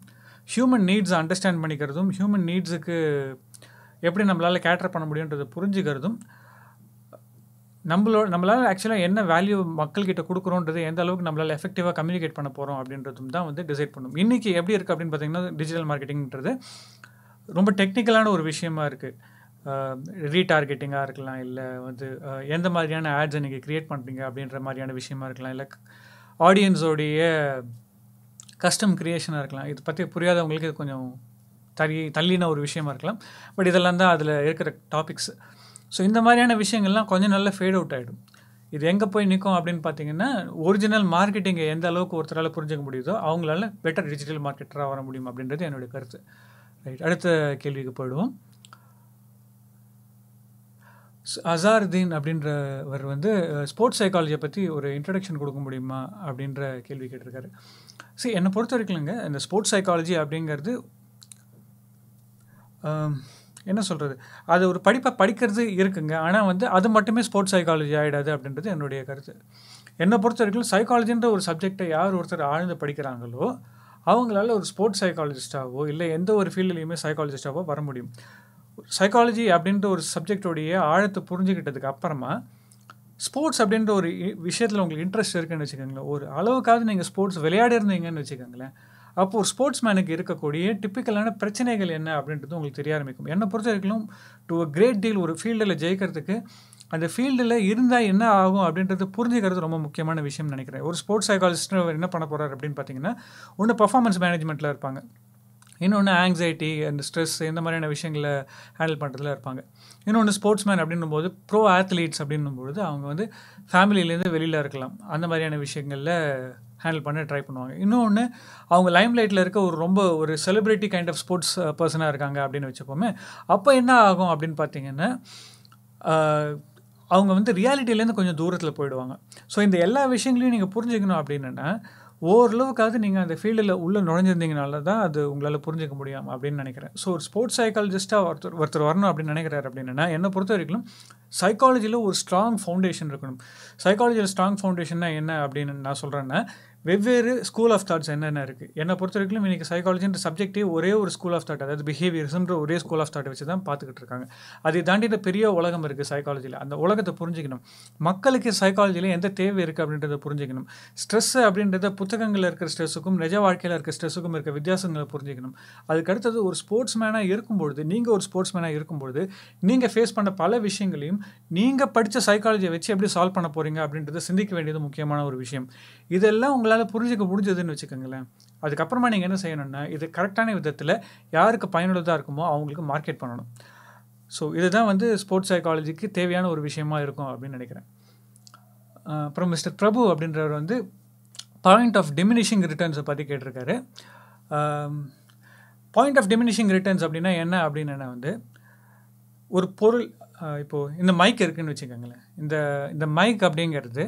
ஹியூமன் நீட்ஸை அண்டர்ஸ்டாண்ட் பண்ணிக்கிறதும் ஹியூமன் நீட்ஸுக்கு எப்படி நம்மளால் கேட்டர் பண்ண முடியுன்றதை புரிஞ்சுக்கிறதும் நம்மளோட நம்மளால் ஆக்சுவலாக என்ன வேல்யூ மக்கள்கிட்ட கொடுக்குறோன்றது எந்த அளவுக்கு நம்மளால் எஃபெக்டிவாக கம்யூனிகேட் பண்ண போகிறோம் அப்படின்றதும் தான் வந்து டிசைட் பண்ணும் இன்றைக்கி எப்படி இருக்குது அப்படின்னு பார்த்தீங்கன்னா டிஜிட்டல் மார்க்கெட்டிங்கிறது ரொம்ப டெக்னிக்கலான ஒரு விஷயமா இருக்குது ரீடார்கெட்டிங்காக இருக்கலாம் இல்லை வந்து எந்த மாதிரியான ஆட்ஸை நீங்கள் க்ரியேட் பண்ணுறீங்க அப்படின்ற மாதிரியான விஷயமா இருக்கலாம் இல்லை ஆடியன்ஸோடைய கஸ்டம் க்ரியேஷனாக இருக்கலாம் இது பற்றி புரியாதவங்களுக்கு கொஞ்சம் தள்ளி தள்ளின ஒரு விஷயமா இருக்கலாம் பட் இதெல்லாம் தான் அதில் இருக்கிற டாபிக்ஸ் ஸோ இந்த மாதிரியான விஷயங்கள்லாம் கொஞ்சம் நல்லா ஃபேட் அவுட் ஆகிடும் இது எங்கே போய் நிற்கும் அப்படின்னு பார்த்தீங்கன்னா ஒரிஜினல் மார்க்கெட்டிங்கை எந்த அளவுக்கு ஒருத்தரால் புரிஞ்சுக்க முடியுதோ அவங்களால பெட்டர் டிஜிட்டல் மார்க்கெட்டராக வர முடியும் அப்படின்றது என்னுடைய கருத்து ரைட் அடுத்த கேள்விக்கு போயிடுவோம் அசாருதீன் அப்படின்றவர் வந்து ஸ்போர்ட்ஸ் சைக்காலஜியை பற்றி ஒரு இன்ட்ரடக்ஷன் கொடுக்க முடியுமா அப்படின்ற கேள்வி கேட்டிருக்காரு சரி என்னை பொறுத்த வரைக்கும் இந்த ஸ்போர்ட்ஸ் சைக்காலஜி அப்படிங்கிறது என்ன சொல்கிறது அது ஒரு படிப்பை படிக்கிறது இருக்குங்க ஆனால் வந்து அது மட்டுமே ஸ்போர்ட்ஸ் சைக்காலஜி ஆகிடாது அப்படின்றது என்னுடைய கருத்து என்னை பொறுத்த வரைக்கும் சைக்காலஜின்ற ஒரு சப்ஜெக்டை யார் ஒருத்தர் ஆழ்ந்து படிக்கிறாங்களோ அவங்களால ஒரு ஸ்போர்ட்ஸ் சைக்காலஜிஸ்டாகவோ இல்லை எந்த ஒரு ஃபீல்டுலேயுமே சைக்காலஜிஸ்டாகவோ வர முடியும் சைக்காலஜி அப்படின்ற ஒரு சப்ஜெக்டோடைய ஆழத்தை புரிஞ்சுக்கிட்டதுக்கு அப்புறமா ஸ்போர்ட்ஸ் அப்படின்ற ஒரு விஷயத்தில் உங்களுக்கு இன்ட்ரெஸ்ட் இருக்குன்னு வச்சுக்கோங்களேன் ஒரு அளவுக்காவது நீங்கள் ஸ்போர்ட்ஸ் விளையாடிருந்தீங்கன்னு வச்சுக்கோங்களேன் அப்போது ஒரு ஸ்போர்ட்ஸ் மேனுக்கு இருக்கக்கூடிய டிப்பிக்கலான பிரச்சனைகள் என்ன அப்படின்றது உங்களுக்கு தெரிய ஆரம்பிக்கும் என்னை பொறுத்த வரைக்கும் டு அ கிரேட் டீல் ஒரு ஃபீல்டில் ஜெயிக்கிறதுக்கு அந்த ஃபீல்டில் இருந்தால் என்ன ஆகும் அப்படின்றது புரிஞ்சுக்கிறது ரொம்ப முக்கியமான விஷயம் நினைக்கிறேன் ஒரு ஸ்போர்ட்ஸ் சைக்காலஜிஸ்ட் என்ன பண்ண போகிறார் அப்படின்னு பார்த்தீங்கன்னா ஒன்று பர்ஃபார்மன்ஸ் மேனேஜ்மெண்ட்டில் இருப்பாங்க இன்னொன்று ஆங்ஸைட்டி அண்ட் ஸ்ட்ரெஸ் இந்த மாதிரியான விஷயங்களை ஹேண்டில் பண்ணுறதுல இருப்பாங்க இன்னொன்று ஸ்போர்ட்ஸ் மேன் அப்படின்னும் போது ப்ரோ ஆத்லீட்ஸ் அப்படின்னும் பொழுது அவங்க வந்து ஃபேமிலியிலேருந்து வெளியில் இருக்கலாம் அந்த மாதிரியான விஷயங்களில் ஹேண்டில் பண்ண ட்ரை பண்ணுவாங்க இன்னொன்று அவங்க லைம் லைட்டில் இருக்க ஒரு ரொம்ப ஒரு செலிப்ரிட்டி கைண்ட் ஆஃப் ஸ்போர்ட்ஸ் பர்சனாக இருக்காங்க அப்படின்னு வச்சுப்போமே அப்போ என்ன ஆகும் அப்படின்னு பார்த்தீங்கன்னா uh, அவங்க வந்து ரியாலிட்டியிலேருந்து கொஞ்சம் தூரத்தில் போயிடுவாங்க ஸோ இந்த எல்லா விஷயங்களையும் நீங்கள் புரிஞ்சுக்கணும் அப்படின்னா ஓரளவுக்காவது நீங்கள் அந்த ஃபீல்டில் உள்ளே நுழைஞ்சிருந்தீங்கனால தான் அது உங்களால் புரிஞ்சிக்க முடியும் அப்படின்னு நினைக்கிறேன் ஸோ ஒரு ஸ்போர்ட்ஸ் சைக்காலஜிஸ்ட்டாக ஒருத்தர் ஒருத்தர் வரணும் அப்படின்னு நினைக்கிறாரு அப்படின்னா என்னை பொறுத்த வரைக்கும் சைக்காலஜியில் ஒரு ஸ்ட்ராங் ஃபவுண்டேஷன் இருக்கணும் சைக்காலஜியில் ஸ்ட்ராங் ஃபவுண்டேஷன்னா என்ன அப்படின்னு நான் சொல்கிறேன்னா வெவ்வேறு ஸ்கூல் ஆஃப் தாட்ஸ் என்னென்ன இருக்குது என்னை பொறுத்த வரைக்கும் இன்றைக்கி சைக்காலஜின்ற சப்ஜெக்டே ஒரே ஒரு ஸ்கூல் ஆஃப் தாட் அதாவது பிஹேவியர்ஸ்ன்ற ஒரே ஸ்கூல் ஆஃப் தாட் வச்சு தான் பார்த்துக்கிட்டு இருக்காங்க அதை தாண்டிட்டு பெரிய உலகம் இருக்குது சைக்காலஜியில் அந்த உலகத்தை புரிஞ்சிக்கணும் மக்களுக்கு சைக்காலஜியில் எந்த தேவை இருக்குது அப்படின்றத புரிஞ்சிக்கணும் ஸ்ட்ரெஸ் அப்படின்றத புத்தகங்களில் இருக்கிற ஸ்ட்ரெஸ்ஸுக்கும் நிஜ வாழ்க்கையில் இருக்கிற ஸ்ட்ரெஸ்ஸுக்கும் இருக்க வித்தியாசங்களை புரிஞ்சிக்கணும் அதுக்கு அடுத்தது ஒரு ஸ்போர்ட்ஸ் மேனாக இருக்கும்பொழுது நீங்கள் ஒரு ஸ்போர்ட்ஸ் மேனாக இருக்கும்பொழுது நீங்கள் ஃபேஸ் பண்ண பல விஷயங்களையும் நீங்கள் படித்த சைக்காலஜியை வச்சு எப்படி சால்வ் பண்ண போகிறீங்க அப்படின்றத சிந்திக்க வேண்டியது முக்கியமான ஒரு விஷயம் இதெல்லாம் உங்களை உங்களால் புரிஞ்சிக்க முடிஞ்சதுன்னு வச்சுக்கோங்களேன் அதுக்கப்புறமா நீங்கள் என்ன செய்யணும்னா இது கரெக்டான விதத்தில் யாருக்கு பயனுள்ளதாக இருக்குமோ அவங்களுக்கு மார்க்கெட் பண்ணணும் ஸோ இதுதான் வந்து ஸ்போர்ட்ஸ் சைக்காலஜிக்கு தேவையான ஒரு விஷயமா இருக்கும் அப்படின்னு நினைக்கிறேன் அப்புறம் மிஸ்டர் பிரபு அப்படின்றவர் வந்து பாயிண்ட் ஆஃப் டிமினிஷிங் ரிட்டர்ன்ஸை பற்றி கேட்டிருக்காரு பாயிண்ட் ஆஃப் டிமினிஷிங் ரிட்டர்ன்ஸ் அப்படின்னா என்ன அப்படின்னா வந்து ஒரு பொருள் இப்போது இந்த மைக் இருக்குதுன்னு வச்சுக்கோங்களேன் இந்த இந்த மைக் அப்படிங்கிறது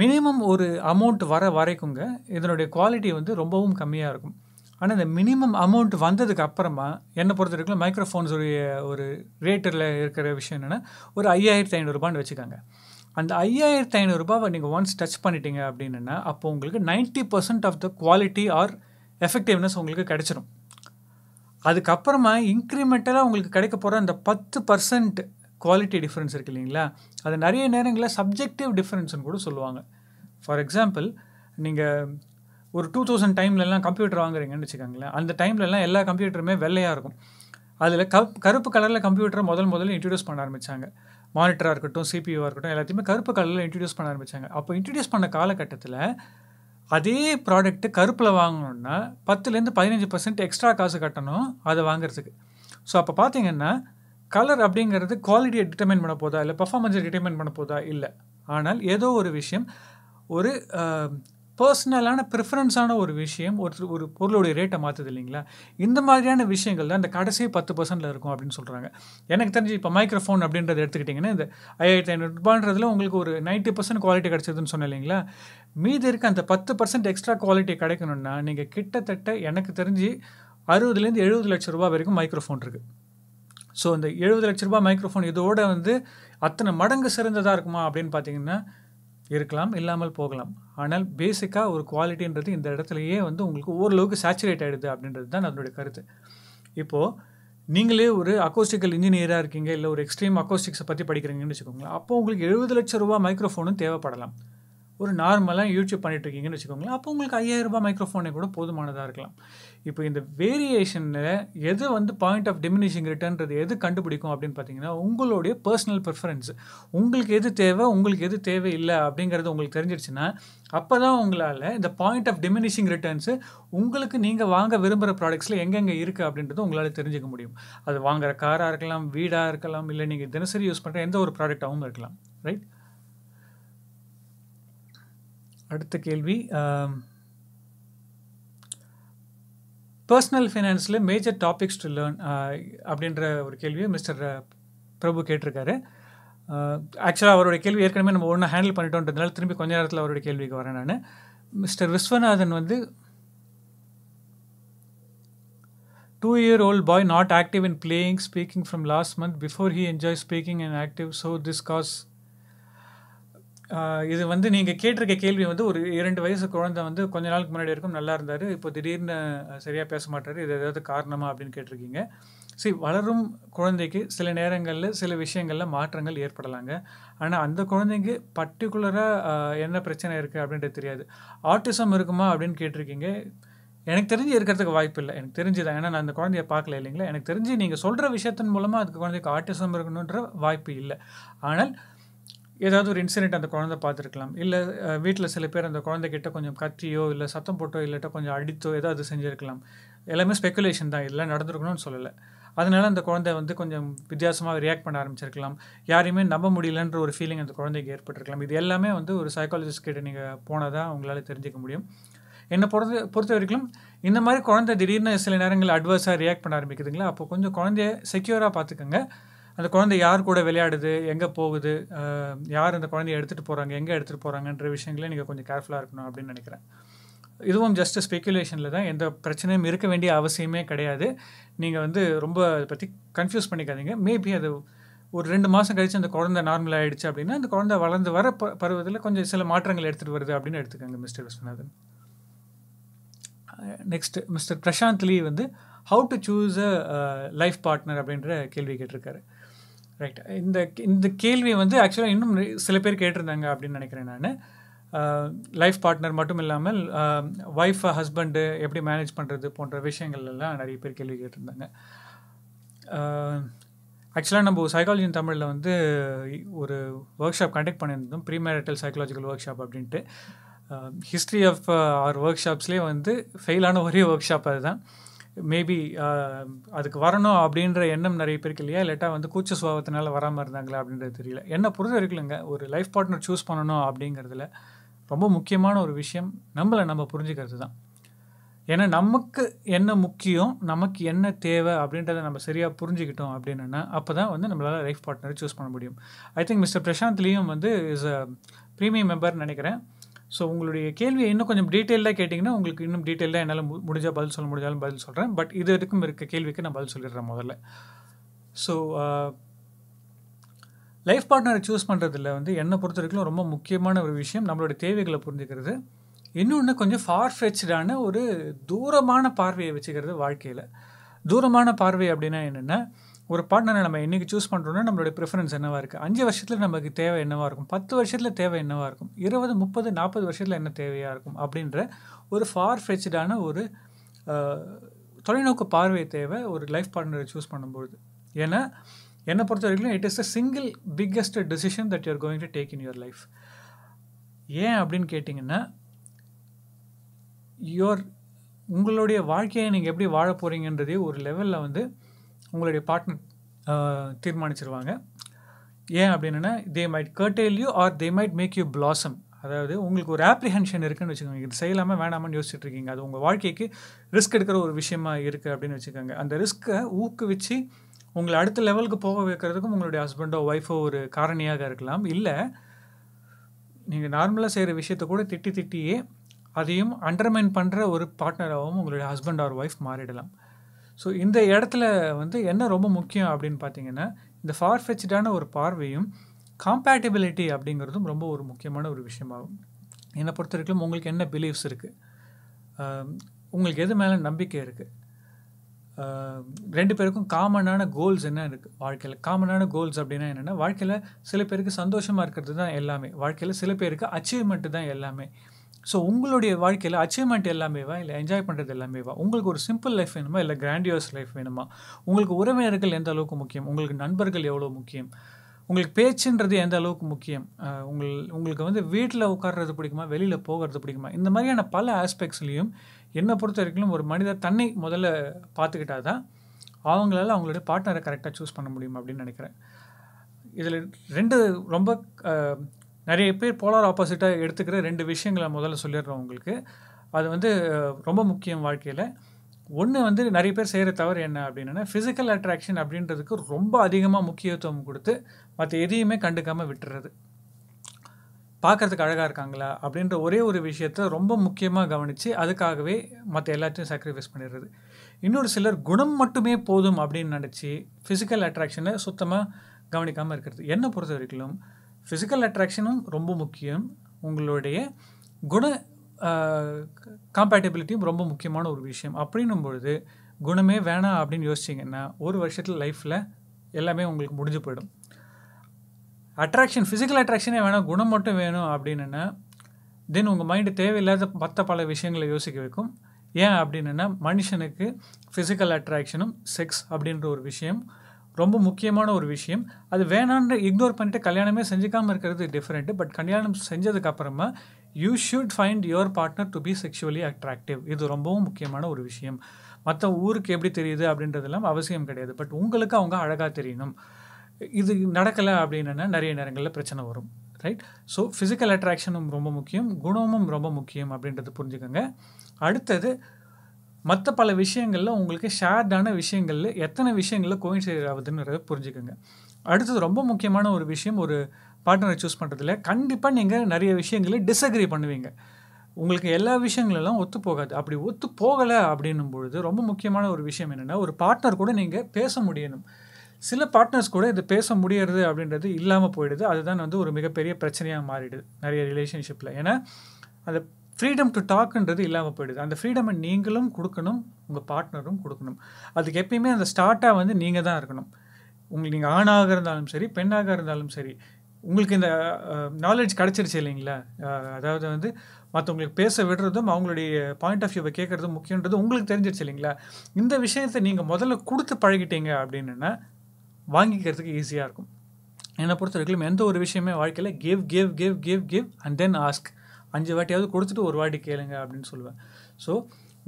மினிமம் ஒரு அமௌண்ட் வர வரைக்குங்க இதனுடைய குவாலிட்டி வந்து ரொம்பவும் கம்மியாக இருக்கும் ஆனால் இந்த மினிமம் அமௌண்ட் வந்ததுக்கு அப்புறமா என்னை பொறுத்த வரைக்கும் மைக்ரோஃபோன்ஸுடைய ஒரு ரேட்டரில் இருக்கிற விஷயம் என்னென்னா ஒரு ஐயாயிரத்தி ஐநூறுரூபான்னு வச்சுக்கோங்க அந்த ஐயாயிரத்தி ஐநூறுரூபாவை நீங்கள் ஒன்ஸ் டச் பண்ணிட்டீங்க அப்படின்னா அப்போ உங்களுக்கு ninety percent of the quality or effectiveness உங்களுக்கு கிடச்சிரும் அதுக்கப்புறமா இன்க்ரிமெண்டலாக உங்களுக்கு கிடைக்க போகிற அந்த பத்து பர்சன்ட் குவாலிட்டி டிஃப்ரென்ஸ் இருக்குது இல்லைங்களா அது நிறைய நேரங்களில் சப்ஜெக்டிவ் டிஃப்ரென்ஸ்னு கூட சொல்லுவாங்க ஃபார் எக்ஸாம்பிள் நீங்கள் ஒரு டூ தௌசண்ட் டைம்லலாம் கம்ப்யூட்டர் வாங்குறீங்கன்னு வச்சுக்கோங்களேன் அந்த டைம்லலாம் எல்லா கம்ப்யூட்டருமே வெள்ளையாக இருக்கும் அதில் கப் கருப்பு கலரில் கம்ப்யூட்டரை முதல் முதல்ல இன்ட்ரடியூஸ் பண்ண ஆரம்பித்தாங்க மானிட்டராக இருக்கட்டும் சிபியூவாக இருக்கட்டும் எல்லாத்தையுமே கருப்பு கலரில் இன்ட்ரடியூஸ் பண்ண ஆரம்பித்தாங்க அப்போ இன்ட்ரடியூஸ் பண்ண காலகட்டத்தில் அதே ப்ராடக்ட்டு கருப்பில் வாங்கணுன்னா பத்துலேருந்து பதினஞ்சு பர்சன்ட் எக்ஸ்ட்ரா காசு கட்டணும் அதை வாங்குறதுக்கு ஸோ அப்போ பார்த்தீங்கன்னா கலர் அப்படிங்கிறது குவாலிட்டியை டிட்டர்மைன் பண்ண போதா இல்லை பர்ஃபார்மன்ஸை டிட்டர்மைன் பண்ண போதா இல்லை ஆனால் ஏதோ ஒரு விஷயம் ஒரு பர்சனலான ப்ரிஃபரன்ஸான ஒரு விஷயம் ஒரு ஒரு பொருளுடைய ரேட்டை மாற்றுது இல்லைங்களா இந்த மாதிரியான விஷயங்கள் தான் இந்த கடைசி பத்து பர்சன்ட்டில் இருக்கும் அப்படின்னு சொல்கிறாங்க எனக்கு தெரிஞ்சு இப்போ மைக்ரோஃபோன் அப்படின்றத எடுத்துக்கிட்டிங்கன்னா இந்த ஐயாயிரத்தி ஐநூறு ரூபான்றதுல உங்களுக்கு ஒரு நைன்ட்டி பர்சன்ட் குவாலிட்டி கிடச்சதுன்னு சொன்னேன் இல்லைங்களா மீதி இருக்க அந்த பத்து பர்சன்ட் எக்ஸ்ட்ரா குவாலிட்டி கிடைக்கணுன்னா நீங்கள் கிட்டத்தட்ட எனக்கு தெரிஞ்சு அறுபதுலேருந்து எழுபது லட்சம் ரூபா வரைக்கும் மைக்ரோஃபோன் இருக்குது ஸோ இந்த எழுபது லட்ச ரூபாய் மைக்ரோஃபோன் இதோட வந்து அத்தனை மடங்கு சிறந்ததாக இருக்குமா அப்படின்னு பார்த்தீங்கன்னா இருக்கலாம் இல்லாமல் போகலாம் ஆனால் பேசிக்காக ஒரு குவாலிட்டின்றது இந்த இடத்துலையே வந்து உங்களுக்கு ஓரளவுக்கு சேச்சுரேட் ஆகிடுது அப்படின்றது தான் அதனுடைய கருத்து இப்போது நீங்களே ஒரு அக்கோஸ்டிக்கல் இன்ஜினியராக இருக்கீங்க இல்லை ஒரு எக்ஸ்ட்ரீம் அக்கோஸ்டிக்ஸை பற்றி படிக்கிறீங்கன்னு வச்சுக்கோங்களேன் அப்போ உங்களுக்கு எழுபது லட்ச ரூபா மைக்ரோஃபோனும் தேவைப்படலாம் ஒரு நார்மலாக யூடியூப் இருக்கீங்கன்னு வச்சுக்கோங்களேன் அப்போ உங்களுக்கு ஐயாயிரம் ரூபாய் மைக்ரோஃபோனே கூட போதுமானதாக இருக்கலாம் இப்போ இந்த வேரியேஷனில் எது வந்து பாயிண்ட் ஆஃப் டிமினிஷிங் ரிட்டர்ன்றது எது கண்டுபிடிக்கும் அப்படின்னு பார்த்தீங்கன்னா உங்களுடைய பர்சனல் ப்ரிஃபரன்ஸ் உங்களுக்கு எது தேவை உங்களுக்கு எது தேவையில்லை அப்படிங்கிறது உங்களுக்கு தெரிஞ்சிடுச்சுன்னா அப்போ தான் உங்களால் இந்த பாயிண்ட் ஆஃப் டிமினிஷிங் ரிட்டர்ன்ஸு உங்களுக்கு நீங்கள் வாங்க விரும்புகிற ப்ராடக்ட்ஸில் எங்கெங்கே இருக்குது அப்படின்றது உங்களால் தெரிஞ்சுக்க முடியும் அது வாங்குகிற காராக இருக்கலாம் வீடாக இருக்கலாம் இல்லை நீங்கள் தினசரி யூஸ் பண்ணுற எந்த ஒரு ப்ராடக்டாகவும் இருக்கலாம் ரைட் அடுத்த கேள்வி பர்சனல் ஃபைனான்ஸில் மேஜர் டாபிக்ஸ் டு லேர்ன் அப்படின்ற ஒரு கேள்வியை மிஸ்டர் பிரபு கேட்டிருக்காரு ஆக்சுவலாக அவருடைய கேள்வி ஏற்கனவே நம்ம ஒன்றா ஹேண்டில் பண்ணிட்டோன்றதுனால திரும்பி கொஞ்ச நேரத்தில் அவருடைய கேள்விக்கு வரேன் நான் மிஸ்டர் விஸ்வநாதன் வந்து two year old boy not active in playing speaking from last month before he enjoy speaking and active so this cause இது வந்து நீங்கள் கேட்டிருக்க கேள்வி வந்து ஒரு இரண்டு வயசு குழந்தை வந்து கொஞ்ச நாளுக்கு முன்னாடி இருக்கும் நல்லா இருந்தார் இப்போ திடீர்னு சரியாக பேச மாட்டார் இது ஏதாவது காரணமா அப்படின்னு கேட்டிருக்கீங்க சரி வளரும் குழந்தைக்கு சில நேரங்களில் சில விஷயங்களில் மாற்றங்கள் ஏற்படலாங்க ஆனால் அந்த குழந்தைக்கு பர்டிகுலராக என்ன பிரச்சனை இருக்குது அப்படின்றது தெரியாது ஆர்டிசம் இருக்குமா அப்படின்னு கேட்டிருக்கீங்க எனக்கு தெரிஞ்சு இருக்கிறதுக்கு வாய்ப்பு இல்லை எனக்கு தெரிஞ்சுதான் ஏன்னா நான் அந்த குழந்தைய பார்க்கல இல்லைங்களா எனக்கு தெரிஞ்சு நீங்கள் சொல்கிற விஷயத்தின் மூலமாக அதுக்கு குழந்தைக்கு ஆர்டிசம் இருக்கணுன்ற வாய்ப்பு இல்லை ஆனால் ஏதாவது ஒரு இன்சிடெண்ட் அந்த குழந்தை பார்த்துருக்கலாம் இல்லை வீட்டில் சில பேர் அந்த குழந்தைகிட்ட கொஞ்சம் கத்தியோ இல்லை சத்தம் போட்டோ இல்லாட்டோ கொஞ்சம் அடித்தோ ஏதாவது செஞ்சுருக்கலாம் எல்லாமே ஸ்பெக்குலேஷன் தான் இதெல்லாம் நடந்திருக்கணும்னு சொல்லலை அதனால அந்த குழந்தை வந்து கொஞ்சம் வித்தியாசமாக ரியாக்ட் பண்ண ஆரம்பிச்சிருக்கலாம் யாரையுமே நம்ப முடியலன்ற ஒரு ஃபீலிங் அந்த குழந்தைக்கு ஏற்பட்டிருக்கலாம் இது எல்லாமே வந்து ஒரு சைக்காலஜிஸ்ட் கிட்ட நீங்கள் போனால் தான் உங்களால் தெரிஞ்சிக்க முடியும் என்னை பொறுத்த பொறுத்த வரைக்கும் இந்த மாதிரி குழந்தை திடீர்னு சில நேரங்களில் அட்வர்ஸாக ரியாக்ட் பண்ண ஆரம்பிக்குதுங்களா அப்போ கொஞ்சம் குழந்தைய செக்யூராக பார்த்துக்கோங்க அந்த குழந்தை யார் கூட விளையாடுது எங்கே போகுது யார் அந்த குழந்தைய எடுத்துகிட்டு போகிறாங்க எங்கே எடுத்துகிட்டு போகிறாங்கன்ற விஷயங்களே நீங்கள் கொஞ்சம் கேர்ஃபுல்லாக இருக்கணும் அப்படின்னு நினைக்கிறேன் இதுவும் ஜஸ்ட் ஸ்பெக்குலேஷனில் தான் எந்த பிரச்சனையும் இருக்க வேண்டிய அவசியமே கிடையாது நீங்கள் வந்து ரொம்ப அதை பற்றி கன்ஃபியூஸ் பண்ணிக்காதீங்க மேபி அது ஒரு ரெண்டு மாதம் கழித்து அந்த குழந்தை நார்மல் ஆகிடுச்சு அப்படின்னா அந்த குழந்தை வளர்ந்து வர ப பருவத்தில் கொஞ்சம் சில மாற்றங்கள் எடுத்துகிட்டு வருது அப்படின்னு எடுத்துக்கோங்க mister Viswanathan next mister Prashanth Lee வந்து how to choose a life partner அப்படின்ற கேள்வி கேட்டிருக்காரு ரைட் இந்த இந்த கேள்வி வந்து ஆக்சுவலாக இன்னும் சில பேர் கேட்டிருந்தாங்க அப்படின்னு நினைக்கிறேன் நான் லைஃப் பார்ட்னர் மட்டும் இல்லாமல் ஒய்ஃப் ஹஸ்பண்டு எப்படி மேனேஜ் பண்ணுறது போன்ற விஷயங்கள்லாம் நிறைய பேர் கேள்வி கேட்டிருந்தாங்க ஆக்சுவலாக நம்ம சைக்காலஜி இன் தமிழில் வந்து ஒரு ஒர்க் ஷாப் கண்டக்ட் பண்ணியிருந்தோம் premarital psychological workshop அப்படின்ட்டு ஹிஸ்ட்ரி ஆஃப் ஆர் ஒர்க் ஷாப்ஸ்லேயே வந்து ஃபெயிலான ஒரே ஒர்க் ஷாப் அதுதான் மேபி uh, அதுக்கு வரணும் அப்படின்ற எண்ணம் நிறைய பேருக்கு இல்லையா இல்லாட்டா வந்து கூச்ச சுபாவத்தினால வராமல் இருந்தாங்களா அப்படின்றது தெரியல என்ன பொறுத்த வரைக்கும்ங்க ஒரு லைஃப் பார்ட்னர் சூஸ் பண்ணணும் அப்படிங்கிறதுல ரொம்ப முக்கியமான ஒரு விஷயம் நம்மளை நம்ம புரிஞ்சுக்கிறது தான் ஏன்னா நமக்கு என்ன முக்கியம் நமக்கு என்ன தேவை அப்படின்றத நம்ம சரியாக புரிஞ்சுக்கிட்டோம் அப்படின்னா அப்போ தான் வந்து நம்மளால் லைஃப் பார்ட்னரை சூஸ் பண்ண முடியும் ஐ திங்க் மிஸ்டர் பிரசாந்த்லேயும் வந்து இஸ் அ ப்ரீமியம் மெம்பர்னு நினைக்கிறேன் ஸோ உங்களுடைய கேள்வியை இன்னும் கொஞ்சம் டீட்டெயிலாக கேட்டிங்கன்னா உங்களுக்கு இன்னும் டீட்டெயிலாக என்னால் முடிஞ்சால் பதில் சொல்ல முடிஞ்சாலும் பதில் சொல்கிறேன் பட் இது வரைக்கும் இருக்க கேள்விக்கு நான் பதில் சொல்லிடுறேன் முதல்ல ஸோ லைஃப் பார்ட்னரை சூஸ் பண்ணுறதுல வந்து என்னை பொறுத்த வரைக்கும் ரொம்ப முக்கியமான ஒரு விஷயம் நம்மளோட தேவைகளை புரிஞ்சுக்கிறது இன்னொன்று கொஞ்சம் ஃபார் ஃபெச்சடான ஒரு தூரமான பார்வையை வச்சுக்கிறது வாழ்க்கையில் தூரமான பார்வை அப்படின்னா என்னென்னா ஒரு பார்ட்னரை நம்ம இன்றைக்கி சூஸ் பண்ணுறோம்னா நம்மளுடைய ப்ரிஃபரன்ஸ் என்னவாக இருக்குது அஞ்சு வருஷத்தில் நமக்கு தேவை என்னவாக இருக்கும் பத்து வருஷத்தில் தேவை என்னவாக இருக்கும் இருபது முப்பது நாற்பது வருஷத்தில் என்ன தேவையாக இருக்கும் அப்படின்ற ஒரு ஃபார் ஃபெச்சடான ஒரு தொலைநோக்கு பார்வை தேவை ஒரு லைஃப் பார்ட்னரை சூஸ் பண்ணும்பொழுது ஏன்னா என்னை பொறுத்த வரைக்கும் it is a single biggest decision that you're going to take in your life ஏன் அப்படின்னு கேட்டிங்கன்னா யுவர் உங்களுடைய வாழ்க்கையை நீங்கள் எப்படி வாழ போகிறீங்கன்றதே ஒரு லெவலில் வந்து உங்களுடைய பார்ட்னர் தீர்மானிச்சிருவாங்க ஏன் அப்படின்னா they might curtail you or they might make you blossom அதாவது உங்களுக்கு ஒரு ஆப்ரிஹென்ஷன் இருக்குன்னு வச்சுக்கோங்க இது செய்யலாமல் வேணாமான்னு யோசிச்சுட்டு இருக்கீங்க அது உங்கள் வாழ்க்கைக்கு ரிஸ்க் எடுக்கிற ஒரு விஷயமா இருக்குது அப்படின்னு வச்சுக்கோங்க அந்த ரிஸ்க்கை ஊக்குவிச்சு உங்களை அடுத்த லெவலுக்கு போக வைக்கிறதுக்கும் உங்களுடைய ஹஸ்பண்டோ ஒய்ஃபோ ஒரு காரணியாக இருக்கலாம் இல்லை நீங்கள் நார்மலாக செய்கிற விஷயத்த கூட திட்டி திட்டியே அதையும் அண்டர்மைன் பண்ணுற ஒரு பார்ட்னராகவும் உங்களுடைய ஹஸ்பண்ட் ஆர் ஒய்ஃப் மாறிடலாம் ஸோ இந்த இடத்துல வந்து என்ன ரொம்ப முக்கியம் அப்படின்னு பார்த்தீங்கன்னா இந்த ஃபார்ஃபெச்சடான ஒரு பார்வையும் காம்பேட்டபிலிட்டி அப்படிங்கிறதும் ரொம்ப ஒரு முக்கியமான ஒரு விஷயமாகும் என்னை பொறுத்த வரைக்கும் உங்களுக்கு என்ன பிலீஃப்ஸ் இருக்குது உங்களுக்கு எது மேலே நம்பிக்கை இருக்குது ரெண்டு பேருக்கும் காமனான கோல்ஸ் என்ன இருக்குது வாழ்க்கையில் காமனான கோல்ஸ் அப்படின்னா என்னென்னா வாழ்க்கையில் சில பேருக்கு சந்தோஷமாக இருக்கிறது தான் எல்லாமே வாழ்க்கையில் சில பேருக்கு அச்சீவ்மெண்ட்டு தான் எல்லாமே ஸோ உங்களுடைய வாழ்க்கையில் அச்சீவ்மெண்ட் எல்லாமேவா இல்லை என்ஜாய் பண்ணுறது எல்லாமேவா உங்களுக்கு ஒரு சிம்பிள் லைஃப் வேணுமா இல்லை கிராண்டியோஸ் லைஃப் வேணுமா உங்களுக்கு உறவினர்கள் எந்த அளவுக்கு முக்கியம் உங்களுக்கு நண்பர்கள் எவ்வளோ முக்கியம் உங்களுக்கு பேச்சுன்றது எந்த அளவுக்கு முக்கியம் உங்கள் உங்களுக்கு வந்து வீட்டில் உட்கார்றது பிடிக்குமா வெளியில் போகிறது பிடிக்குமா இந்த மாதிரியான பல ஆஸ்பெக்ட்ஸ்லேயும் என்னை பொறுத்த வரைக்கும் ஒரு மனிதர் தன்னை முதல்ல பார்த்துக்கிட்டா தான் அவங்களால அவங்களுடைய பார்ட்னரை கரெக்டாக சூஸ் பண்ண முடியும் அப்படின்னு நினைக்கிறேன் இதில் ரெண்டு ரொம்ப நிறைய பேர் போலார் ஆப்போசிட்டாக எடுத்துக்கிற ரெண்டு விஷயங்களை முதல்ல சொல்லிடுறோம் உங்களுக்கு அது வந்து ரொம்ப முக்கியம் வாழ்க்கையில் ஒன்று வந்து நிறைய பேர் செய்கிற தவறு என்ன அப்படின்னா ஃபிசிக்கல் அட்ராக்ஷன் அப்படின்றதுக்கு ரொம்ப அதிகமாக முக்கியத்துவம் கொடுத்து மற்ற எதையுமே கண்டுக்காமல் விட்டுறது பார்க்குறதுக்கு அழகாக இருக்காங்களா அப்படின்ற ஒரே ஒரு விஷயத்த ரொம்ப முக்கியமாக கவனித்து அதுக்காகவே மற்ற எல்லாத்தையும் சாக்ரிஃபைஸ் பண்ணிடுறது இன்னொரு சிலர் குணம் மட்டுமே போதும் அப்படின்னு நினச்சி ஃபிசிக்கல் அட்ராக்ஷனை சுத்தமாக கவனிக்காமல் இருக்கிறது என்னை பொறுத்த வரைக்கும் ஃபிசிக்கல் அட்ராக்ஷனும் ரொம்ப முக்கியம் உங்களுடைய குண காம்பேட்டபிலிட்டியும் ரொம்ப முக்கியமான ஒரு விஷயம் அப்படின்னும் பொழுது குணமே வேணாம் அப்படின்னு யோசிச்சிங்கன்னா ஒரு வருஷத்தில் லைஃப்பில் எல்லாமே உங்களுக்கு முடிஞ்சு போயிடும் அட்ராக்ஷன் ஃபிசிக்கல் அட்ராக்ஷனே வேணாம் குணம் மட்டும் வேணும் அப்படின்னா தென் உங்கள் மைண்டு தேவையில்லாத மற்ற பல விஷயங்களை யோசிக்க வைக்கும் ஏன் அப்படின்னா மனுஷனுக்கு ஃபிசிக்கல் அட்ராக்ஷனும் செக்ஸ் அப்படின்ற ஒரு விஷயம் ரொம்ப முக்கியமான ஒரு விஷயம் அது வேணான்னு இக்னோர் பண்ணிட்டு கல்யாணமே செஞ்சுக்காமல் இருக்கிறது டிஃப்ரெண்ட்டு பட் கல்யாணம் செஞ்சதுக்கப்புறமா you should find your partner to be sexually attractive இது ரொம்பவும் முக்கியமான ஒரு விஷயம் மற்ற ஊருக்கு எப்படி தெரியுது அப்படின்றதெல்லாம் அவசியம் கிடையாது பட் உங்களுக்கு அவங்க அழகாக தெரியணும் இது நடக்கலை அப்படின்னா நிறைய நேரங்களில் பிரச்சனை வரும் ரைட் ஸோ ஃபிசிக்கல் அட்ராக்ஷனும் ரொம்ப முக்கியம் குணமும் ரொம்ப முக்கியம் அப்படின்றத புரிஞ்சுக்கோங்க அடுத்தது மற்ற பல விஷயங்களில் உங்களுக்கு ஷேர்டான விஷயங்களில் எத்தனை விஷயங்களில் கோயின்சைட் ஆகுதுன்றதை புரிஞ்சுக்கோங்க அடுத்தது ரொம்ப முக்கியமான ஒரு விஷயம் ஒரு பார்ட்னரை சூஸ் பண்ணுறதுல கண்டிப்பாக நீங்கள் நிறைய விஷயங்களில் டிஸ்அக்ரி பண்ணுவீங்க உங்களுக்கு எல்லா விஷயங்களெல்லாம் ஒத்து போகாது அப்படி ஒத்து போகலை அப்படின்னும் பொழுது ரொம்ப முக்கியமான ஒரு விஷயம் என்னென்னா ஒரு பார்ட்னர் கூட நீங்கள் பேச முடியணும் சில பார்ட்னர்ஸ் கூட இது பேச முடியறது அப்படின்றது இல்லாமல் போயிடுது அதுதான் வந்து ஒரு மிகப்பெரிய பிரச்சனையாக மாறிடுது நிறைய ரிலேஷன்ஷிப்பில் ஏன்னா அந்த ஃப்ரீடம் டு டாக்ன்றது இல்லாமல் போயிடுது அந்த ஃப்ரீடமை நீங்களும் கொடுக்கணும் உங்கள் பார்ட்னரும் கொடுக்கணும் அதுக்கு எப்பயுமே அந்த ஸ்டார்ட்டாக வந்து நீங்கள் தான் இருக்கணும் உங்களுக்கு நீங்கள் ஆணாக இருந்தாலும் சரி பெண்ணாக இருந்தாலும் சரி உங்களுக்கு இந்த நாலேஜ் கிடச்சிருச்சு இல்லைங்களா அதாவது வந்து மற்றவங்களுக்கு பேச விடுறதும் அவங்களுடைய பாயிண்ட் ஆஃப் வியூவை கேட்குறதும் முக்கியன்றதும் உங்களுக்கு தெரிஞ்சிருச்சு இல்லைங்களா இந்த விஷயத்தை நீங்கள் முதல்ல கொடுத்து பழகிட்டீங்க அப்படின்னா வாங்கிக்கிறதுக்கு ஈஸியாக இருக்கும் என்னை பொறுத்த வரைக்கும் எந்த ஒரு விஷயமே வாழ்க்கையில் give give give give give and then ask அஞ்சு வாட்டியாவது கொடுத்துட்டு ஒரு வாட்டி கேளுங்க அப்படின்னு சொல்லுவேன் ஸோ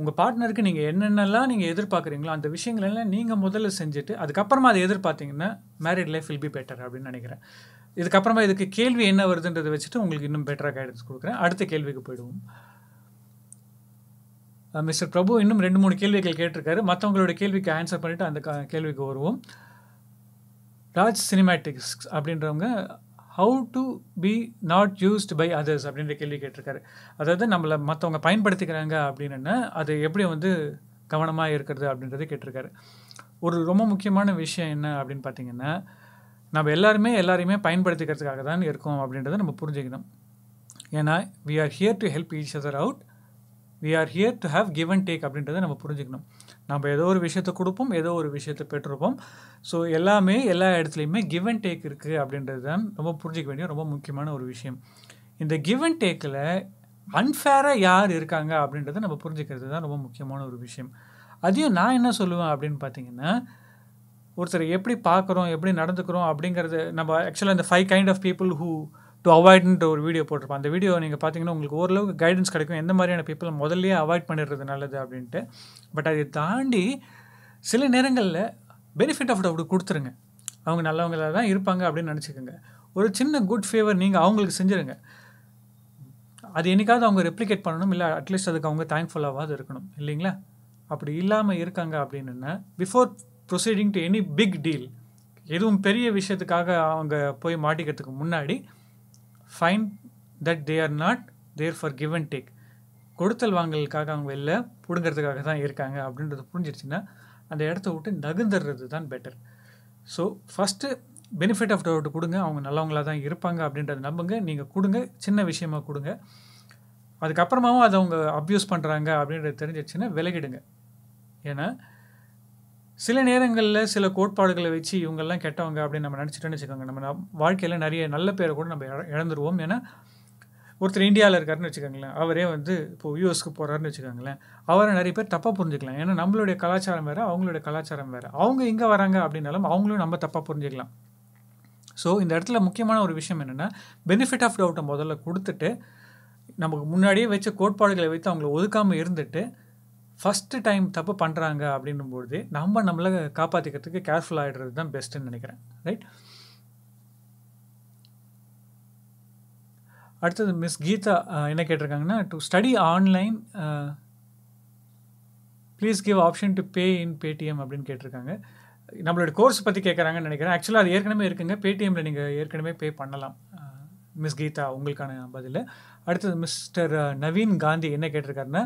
உங்கள் பார்ட்னருக்கு நீங்கள் என்னென்னலாம் நீங்கள் எதிர்பார்க்குறீங்களோ அந்த விஷயங்களெல்லாம் நீங்கள் முதல்ல செஞ்சுட்டு அதுக்கப்புறமா அதை எதிர்பார்த்தீங்கன்னா married life will be better அப்படின்னு நினைக்கிறேன் இதுக்கப்புறமா இதுக்கு கேள்வி என்ன வருதுன்றதை வச்சுட்டு உங்களுக்கு இன்னும் பெட்டராக கைடன்ஸ் கொடுக்குறேன் அடுத்த கேள்விக்கு போயிடுவோம் மிஸ்டர் பிரபு இன்னும் ரெண்டு மூணு கேள்விகள் கேட்டிருக்காரு மற்றவங்களோட கேள்விக்கு ஆன்சர் பண்ணிவிட்டு அந்த கேள்விக்கு வருவோம் ராஜ் சினிமேட்டிக்ஸ் அப்படின்றவங்க how to be not used by others அப்படின்ற கேள்வி கேட்டிருக்காரு அதாவது நம்மளை மற்றவங்க பயன்படுத்திக்கிறாங்க அப்படின்னு அது எப்படி வந்து கவனமாக இருக்கிறது அப்படின்றத கேட்டிருக்காரு ஒரு ரொம்ப முக்கியமான விஷயம் என்ன அப்படின்னு பார்த்தீங்கன்னா நம்ம எல்லாருமே எல்லாரையுமே பயன்படுத்திக்கிறதுக்காக தான் இருக்கோம் அப்படின்றத நம்ம புரிஞ்சுக்கணும் ஏன்னா we are here to help each other out we are here to have give and take அப்படின்றத நம்ம புரிஞ்சுக்கணும் நம்ம ஏதோ ஒரு விஷயத்தை கொடுப்போம் ஏதோ ஒரு விஷயத்தை பெற்றிருப்போம் ஸோ எல்லாமே எல்லா இடத்துலையுமே கிவ் அண்ட் டேக் இருக்குது அப்படின்றது தான் ரொம்ப புரிஞ்சிக்க வேண்டிய ரொம்ப முக்கியமான ஒரு விஷயம் இந்த கிவ் அண்ட் டேக்கில் அன்ஃபேராக யார் இருக்காங்க அப்படின்றத நம்ம புரிஞ்சுக்கிறது தான் ரொம்ப முக்கியமான ஒரு விஷயம் அதையும் நான் என்ன சொல்லுவேன் அப்படின்னு பார்த்தீங்கன்னா ஒருத்தர் எப்படி பார்க்குறோம் எப்படி நடந்துக்கிறோம் அப்படிங்கிறது நம்ம ஆக்சுவலாக இந்த five kind of people who to அவாய்டுன்ற ஒரு வீடியோ போட்டிருப்போம் அந்த வீடியோ நீங்கள் பார்த்தீங்கன்னா உங்களுக்கு ஓரளவுக்கு கைடன்ஸ் கிடைக்கும் எந்த மாதிரியான பீப்புள் முதல்லையே அவாய்ட் பண்ணிடுறது நல்லது அப்படின்ட்டு பட் அதை தாண்டி சில நேரங்களில் பெனிஃபிட் ஆஃப் டவுட் கொடுத்துருங்க அவங்க நல்லவங்களாக தான் இருப்பாங்க அப்படின்னு நினச்சிக்கோங்க ஒரு சின்ன குட் ஃபேவர் நீங்கள் அவங்களுக்கு செஞ்சுருங்க அது என்றைக்காவது அவங்க ரெப்ளிகேட் பண்ணணும் இல்லை அட்லீஸ்ட் அதுக்கு அவங்க தான் இருக்கணும் இல்லைங்களா அப்படி இல்லாமல் இருக்காங்க அப்படின்னா before proceeding to any big deal எதுவும் பெரிய விஷயத்துக்காக அவங்க போய் மாட்டிக்கிறதுக்கு முன்னாடி fine that they are not there for give and take கொடுத்தல் வாங்கலுக்காக அவங்க வெளில பிடுங்கிறதுக்காக தான் இருக்காங்க அப்படின்றது புரிஞ்சிருச்சுன்னா அந்த இடத்த விட்டு நகுந்துடுறது தான் better so first benefit of doubt கொடுங்க அவங்க நல்லவங்களாக தான் இருப்பாங்க அப்படின்றத நம்புங்க நீங்கள் கொடுங்க சின்ன விஷயமா கொடுங்க அதுக்கப்புறமாவும் அதை அவங்க அப்யூஸ் பண்ணுறாங்க அப்படின்றது தெரிஞ்சிருச்சுன்னா விலகிடுங்க ஏன்னா சில நேரங்களில் சில கோட்பாடுகளை வச்சு இவங்கெல்லாம் கெட்டவங்க அப்படின்னு நம்ம நினச்சிட்டோன்னு வச்சுக்கோங்க நம்ம வாழ்க்கையில் நிறைய நல்ல பேரை கூட நம்ம இழந்துருவோம் ஏன்னா ஒருத்தர் இந்தியாவில் இருக்காருன்னு வச்சுக்கோங்களேன் அவரே வந்து இப்போது யூஎஸ்க்கு போகிறாருன்னு வச்சுக்கோங்களேன் அவரை நிறைய பேர் தப்பாக புரிஞ்சுக்கலாம் ஏன்னா நம்மளுடைய கலாச்சாரம் வேறு அவங்களுடைய கலாச்சாரம் வேறு அவங்க இங்கே வராங்க அப்படின்னாலும் அவங்களும் நம்ம தப்பாக புரிஞ்சுக்கலாம் ஸோ இந்த இடத்துல முக்கியமான ஒரு விஷயம் என்னென்னா பெனிஃபிட் ஆஃப் டவுட்டை முதல்ல கொடுத்துட்டு நமக்கு முன்னாடியே வச்ச கோட்பாடுகளை வைத்து அவங்கள ஒதுக்காமல் இருந்துட்டு ஃபஸ்ட்டு டைம் தப்பு பண்ணுறாங்க அப்படின்னும்போது நம்ம நம்மளை காப்பாற்றிக்கிறதுக்கு கேர்ஃபுல் ஆகிடுறது தான் பெஸ்ட்டுன்னு நினைக்கிறேன் ரைட் அடுத்தது மிஸ் கீதா என்ன கேட்டிருக்காங்கன்னா to study online please give option to pay in Paytm அப்படின்னு கேட்டிருக்காங்க நம்மளோட கோர்ஸ் பற்றி கேட்குறாங்கன்னு நினைக்கிறேன் ஆக்சுவலாக அது ஏற்கனவே இருக்குங்க பேடிஎம்மில் நீங்கள் ஏற்கனவே பே பண்ணலாம் மிஸ் கீதா உங்களுக்கான பதில் அடுத்தது மிஸ்டர் நவீன் காந்தி என்ன கேட்டிருக்காருன்னா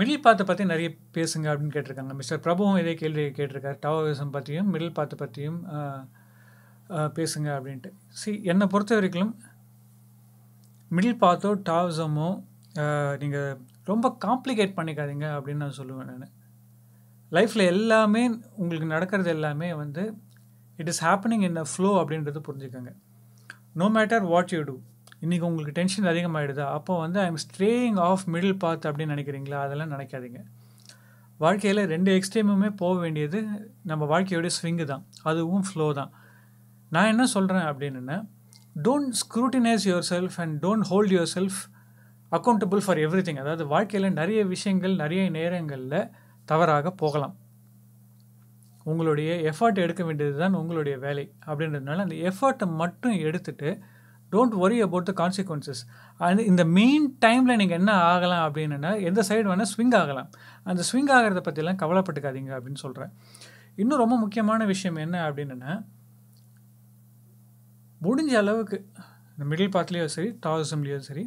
மிடில் பார்த்து பற்றி நிறைய பேசுங்க அப்படின்னு கேட்டிருக்காங்க மிஸ்டர் பிரபுவும் இதே கேள்வி கேட்டிருக்காரு டவாவிசம் பற்றியும் மிடில் பார்த்து பற்றியும் பேசுங்க அப்படின்ட்டு சி என்னை பொறுத்த வரைக்கும் மிடில் பார்த்தோ டாவிசமோ நீங்கள் ரொம்ப காம்ப்ளிகேட் பண்ணிக்காதீங்க அப்படின்னு நான் சொல்லுவேன் நான் லைஃப்பில் எல்லாமே உங்களுக்கு நடக்கிறது எல்லாமே வந்து it is happening in a flow அப்படின்றது புரிஞ்சுக்கோங்க no matter what you do இன்றைக்கி உங்களுக்கு டென்ஷன் அதிகமாகிடுது அப்போ வந்து I am straying off middle path அப்படின்னு நினைக்கிறீங்களா அதெல்லாம் நினைக்காதீங்க வாழ்க்கையில் ரெண்டு எக்ஸ்ட்ரீமுமே போக வேண்டியது நம்ம வாழ்க்கையோடைய ஸ்விங்கு தான் அதுவும் ஃப்ளோ தான் நான் என்ன சொல்கிறேன் அப்படின்னா don't scrutinise yourself and don't hold yourself accountable for everything அதாவது வாழ்க்கையில் நிறைய விஷயங்கள் நிறைய நேரங்களில் தவறாக போகலாம் உங்களுடைய எஃபர்ட் எடுக்க வேண்டியது தான் உங்களுடைய வேலை அப்படின்றதுனால அந்த எஃபர்ட்டை மட்டும் எடுத்துகிட்டு don't worry about the consequences and இந்த மெயின் டைமில் நீங்கள் என்ன ஆகலாம் அப்படின்னா எந்த சைடு வேணால் ஸ்விங் ஆகலாம் அந்த ஸ்விங் ஆகிறத பற்றிலாம் கவலைப்பட்டுக்காதீங்க அப்படின்னு சொல்கிறேன் இன்னும் ரொம்ப முக்கியமான விஷயம் என்ன அப்படின்னா முடிஞ்ச அளவுக்கு இந்த மிடில் பார்த்லேயும் சரி டாரிசம்லேயும் சரி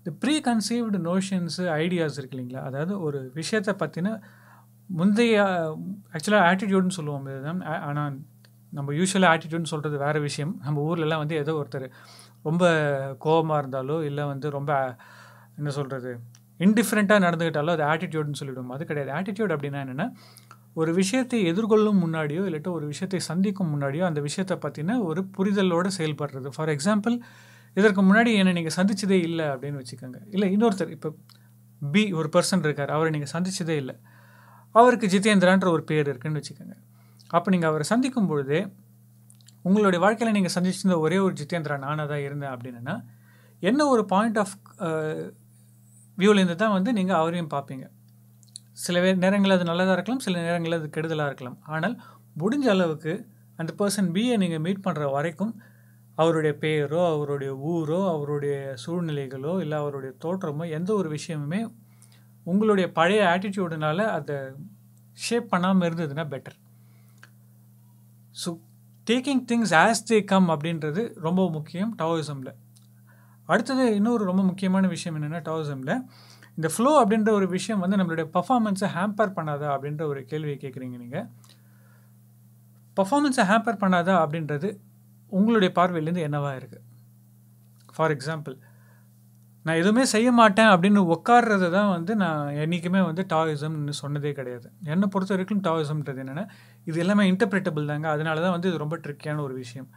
இந்த ப்ரீ கன்சீவ்டு நோஷன்ஸு ஐடியாஸ் இருக்கு இல்லைங்களா அதாவது ஒரு விஷயத்தை பற்றின முந்தைய ஆக்சுவலாக ஆட்டிடியூடுன்னு சொல்லுவோம் இதுதான் ஆனால் நம்ம யூஸ்வலாக ஆட்டிடியூட்னு சொல்கிறது வேறு விஷயம் நம்ம ஊர்லலாம் வந்து ஏதோ ஒருத்தர் ரொம்ப கோபமாக இருந்தாலோ இல்லை வந்து ரொம்ப என்ன சொல்கிறது இன்டிஃப்ரெண்ட்டாக நடந்துக்கிட்டாலோ அது ஆட்டிடியூட்னு சொல்லிவிடும் அது கிடையாது ஆட்டிடியூட் அப்படின்னா என்னென்னா ஒரு விஷயத்தை எதிர்கொள்ளும் முன்னாடியோ இல்லாட்ட ஒரு விஷயத்தை சந்திக்கும் முன்னாடியோ அந்த விஷயத்தை பற்றின ஒரு புரிதலோடு செயல்படுறது ஃபார் எக்ஸாம்பிள் இதற்கு முன்னாடி என்னை நீங்கள் சந்திச்சதே இல்லை அப்படின்னு வச்சுக்கோங்க இல்லை இன்னொருத்தர் இப்போ பி ஒரு பர்சன் இருக்கார் அவரை நீங்கள் சந்திச்சதே இல்லை அவருக்கு ஜிதேந்திரான்ற ஒரு பேர் இருக்குன்னு வச்சுக்கோங்க அப்போ நீங்கள் அவரை சந்திக்கும் பொழுது உங்களுடைய வாழ்க்கையில் நீங்கள் சந்திச்சிருந்த ஒரே ஒரு ஜித்தேந்திரா நானாக தான் இருந்தேன் அப்படின்னா என்ன ஒரு பாயிண்ட் ஆஃப் வியூவிலேருந்து தான் வந்து நீங்கள் அவரையும் பார்ப்பீங்க சில நேரங்களில் அது நல்லதாக இருக்கலாம் சில நேரங்களில் அது கெடுதலாக இருக்கலாம் ஆனால் முடிஞ்ச அளவுக்கு அந்த பர்சன் பியை நீங்கள் மீட் பண்ணுற வரைக்கும் அவருடைய பெயரோ அவருடைய ஊரோ அவருடைய சூழ்நிலைகளோ இல்லை அவருடைய தோற்றமோ எந்த ஒரு விஷயமுமே உங்களுடைய பழைய ஆட்டிடியூடனால் அதை ஷேப் பண்ணாமல் இருந்ததுன்னா better so taking things as they come அப்படின்றது ரொம்ப முக்கியம் டாவிசமில் அடுத்தது இன்னொரு ரொம்ப முக்கியமான விஷயம் என்னென்னா டாவிசமில் இந்த ஃப்ளோ அப்படின்ற ஒரு விஷயம் வந்து நம்மளுடைய பர்ஃபாமன்ஸை ஹேம்பர் பண்ணாதா அப்படின்ற ஒரு கேள்வியை கேட்குறீங்க நீங்கள் பர்ஃபாமன்ஸை ஹேம்பர் பண்ணாதா அப்படின்றது உங்களுடைய பார்வையிலேருந்து என்னவாக இருக்குது ஃபார் எக்ஸாம்பிள் நான் எதுவுமே செய்ய மாட்டேன் அப்படின்னு உட்கார்றது தான் வந்து நான் என்றைக்குமே வந்து டாயிசம்னு சொன்னதே கிடையாது என்னை பொறுத்த வரைக்கும் டாயிசம்ன்றது என்னென்னா இது எல்லாமே இன்டர்பிரேட்டபிள் தாங்க அதனால தான் வந்து இது ரொம்ப ட்ரிக்கியான ஒரு விஷயம்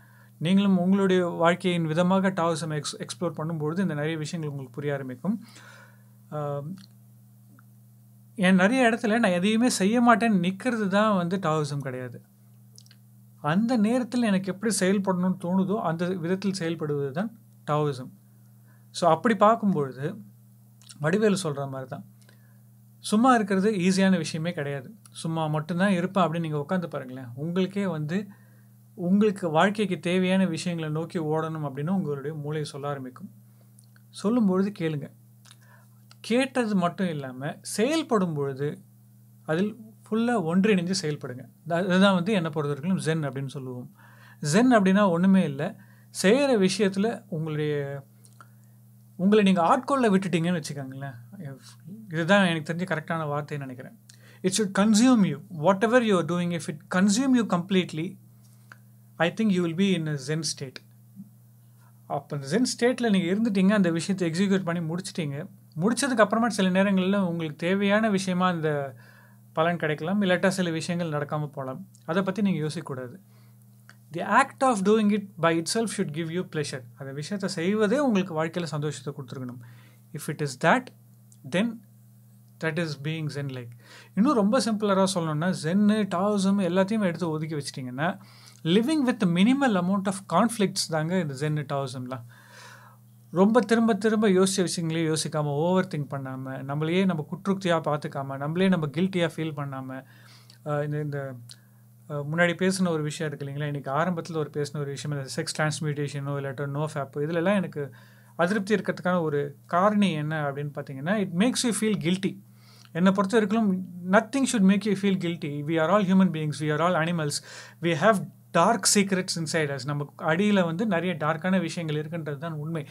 நீங்களும் உங்களுடைய வாழ்க்கையின் விதமாக டாயிசம் எக்ஸ் எக்ஸ்ப்ளோர் பண்ணும்பொழுது இந்த நிறைய விஷயங்கள் உங்களுக்கு புரிய ஆரம்பிக்கும் என் நிறைய இடத்துல நான் எதையுமே செய்ய மாட்டேன்னு நிற்கிறது தான் வந்து டாயிசம் கிடையாது அந்த நேரத்தில் எனக்கு எப்படி செயல்படணும்னு தோணுதோ அந்த விதத்தில் செயல்படுவது தான் டாவிசம் ஸோ அப்படி பார்க்கும்பொழுது வடிவேலு சொல்கிற மாதிரி தான் சும்மா இருக்கிறது ஈஸியான விஷயமே கிடையாது சும்மா மட்டும்தான் இருப்பேன் அப்படின்னு நீங்கள் உட்காந்து பாருங்களேன் உங்களுக்கே வந்து உங்களுக்கு வாழ்க்கைக்கு தேவையான விஷயங்களை நோக்கி ஓடணும் அப்படின்னு உங்களுடைய மூளையை சொல்ல ஆரம்பிக்கும் சொல்லும்பொழுது கேளுங்க கேட்டது மட்டும் இல்லாமல் செயல்படும் பொழுது அதில் ஃபுல்லாக ஒன்றிணைஞ்சு செயல்படுங்க அதுதான் வந்து என்னை பொறுத்த வரைக்கும் ஜென் அப்படின்னு சொல்லுவோம் ஜென் அப்படின்னா ஒன்றுமே இல்லை செய்கிற விஷயத்தில் உங்களுடைய உங்களை நீங்கள் ஆட்கொள்ள விட்டுட்டீங்கன்னு வச்சுக்கோங்களேன் இதுதான் எனக்கு தெரிஞ்ச கரெக்டான வார்த்தைன்னு நினைக்கிறேன் it should consume you whatever you are doing if it consume you completely I think you will be in a zen state அப்போ அந்த ஜென் ஸ்டேட்டில் நீங்கள் இருந்துட்டீங்க அந்த விஷயத்தை எக்ஸிக்யூட் பண்ணி முடிச்சிட்டிங்க முடிச்சதுக்கப்புறமா சில நேரங்களில் உங்களுக்கு தேவையான விஷயமா அந்த பலன் கிடைக்கலாம் இல்லாட்டா சில விஷயங்கள் நடக்காமல் போகலாம் அதை பற்றி நீங்கள் யோசிக்கக்கூடாது the act of doing it by itself should give you pleasure அந்த விஷயத்தை செய்வதே உங்களுக்கு வாழ்க்கையில் சந்தோஷத்தை கொடுத்துருக்கணும் if it is that then that is being zen like இன்னும் ரொம்ப சிம்பிளராக சொல்லணும்னா ஜென்னு டாஸும் எல்லாத்தையும் எடுத்து ஒதுக்கி வச்சிட்டிங்கன்னா living with minimal amount of conflicts தாங்க இந்த ஜென்னு டாவிசம்லாம் ரொம்ப திரும்ப திரும்ப யோசிச்ச விஷயங்களே யோசிக்காமல் ஓவர் திங்க் பண்ணாமல் நம்மளையே நம்ம குற்றுக்தியாக பார்த்துக்காம நம்மளே நம்ம கில்ட்டியாக ஃபீல் பண்ணாமல் இந்த இந்த முன்னாடி பேசின ஒரு விஷயம் இருக்குது இல்லைங்களா இன்றைக்கி ஆரம்பத்தில் ஒரு பேசின ஒரு விஷயம் இல்லை செக்ஸ் டிரான்ஸ்மியூட்டேஷனோ இல்லாட்டோ நோ ஃபேப்போ இதிலெல்லாம் எனக்கு அதிருப்தி இருக்கிறதுக்கான ஒரு காரணி என்ன அப்படின்னு பார்த்தீங்கன்னா it makes you feel guilty என்னை பொறுத்த வரைக்கும் nothing should make you feel guilty we are all human beings we are all animals we have dark secrets inside us நம்ம அடியில் வந்து நிறைய டார்க்கான விஷயங்கள் இருக்குன்றது தான் உண்மை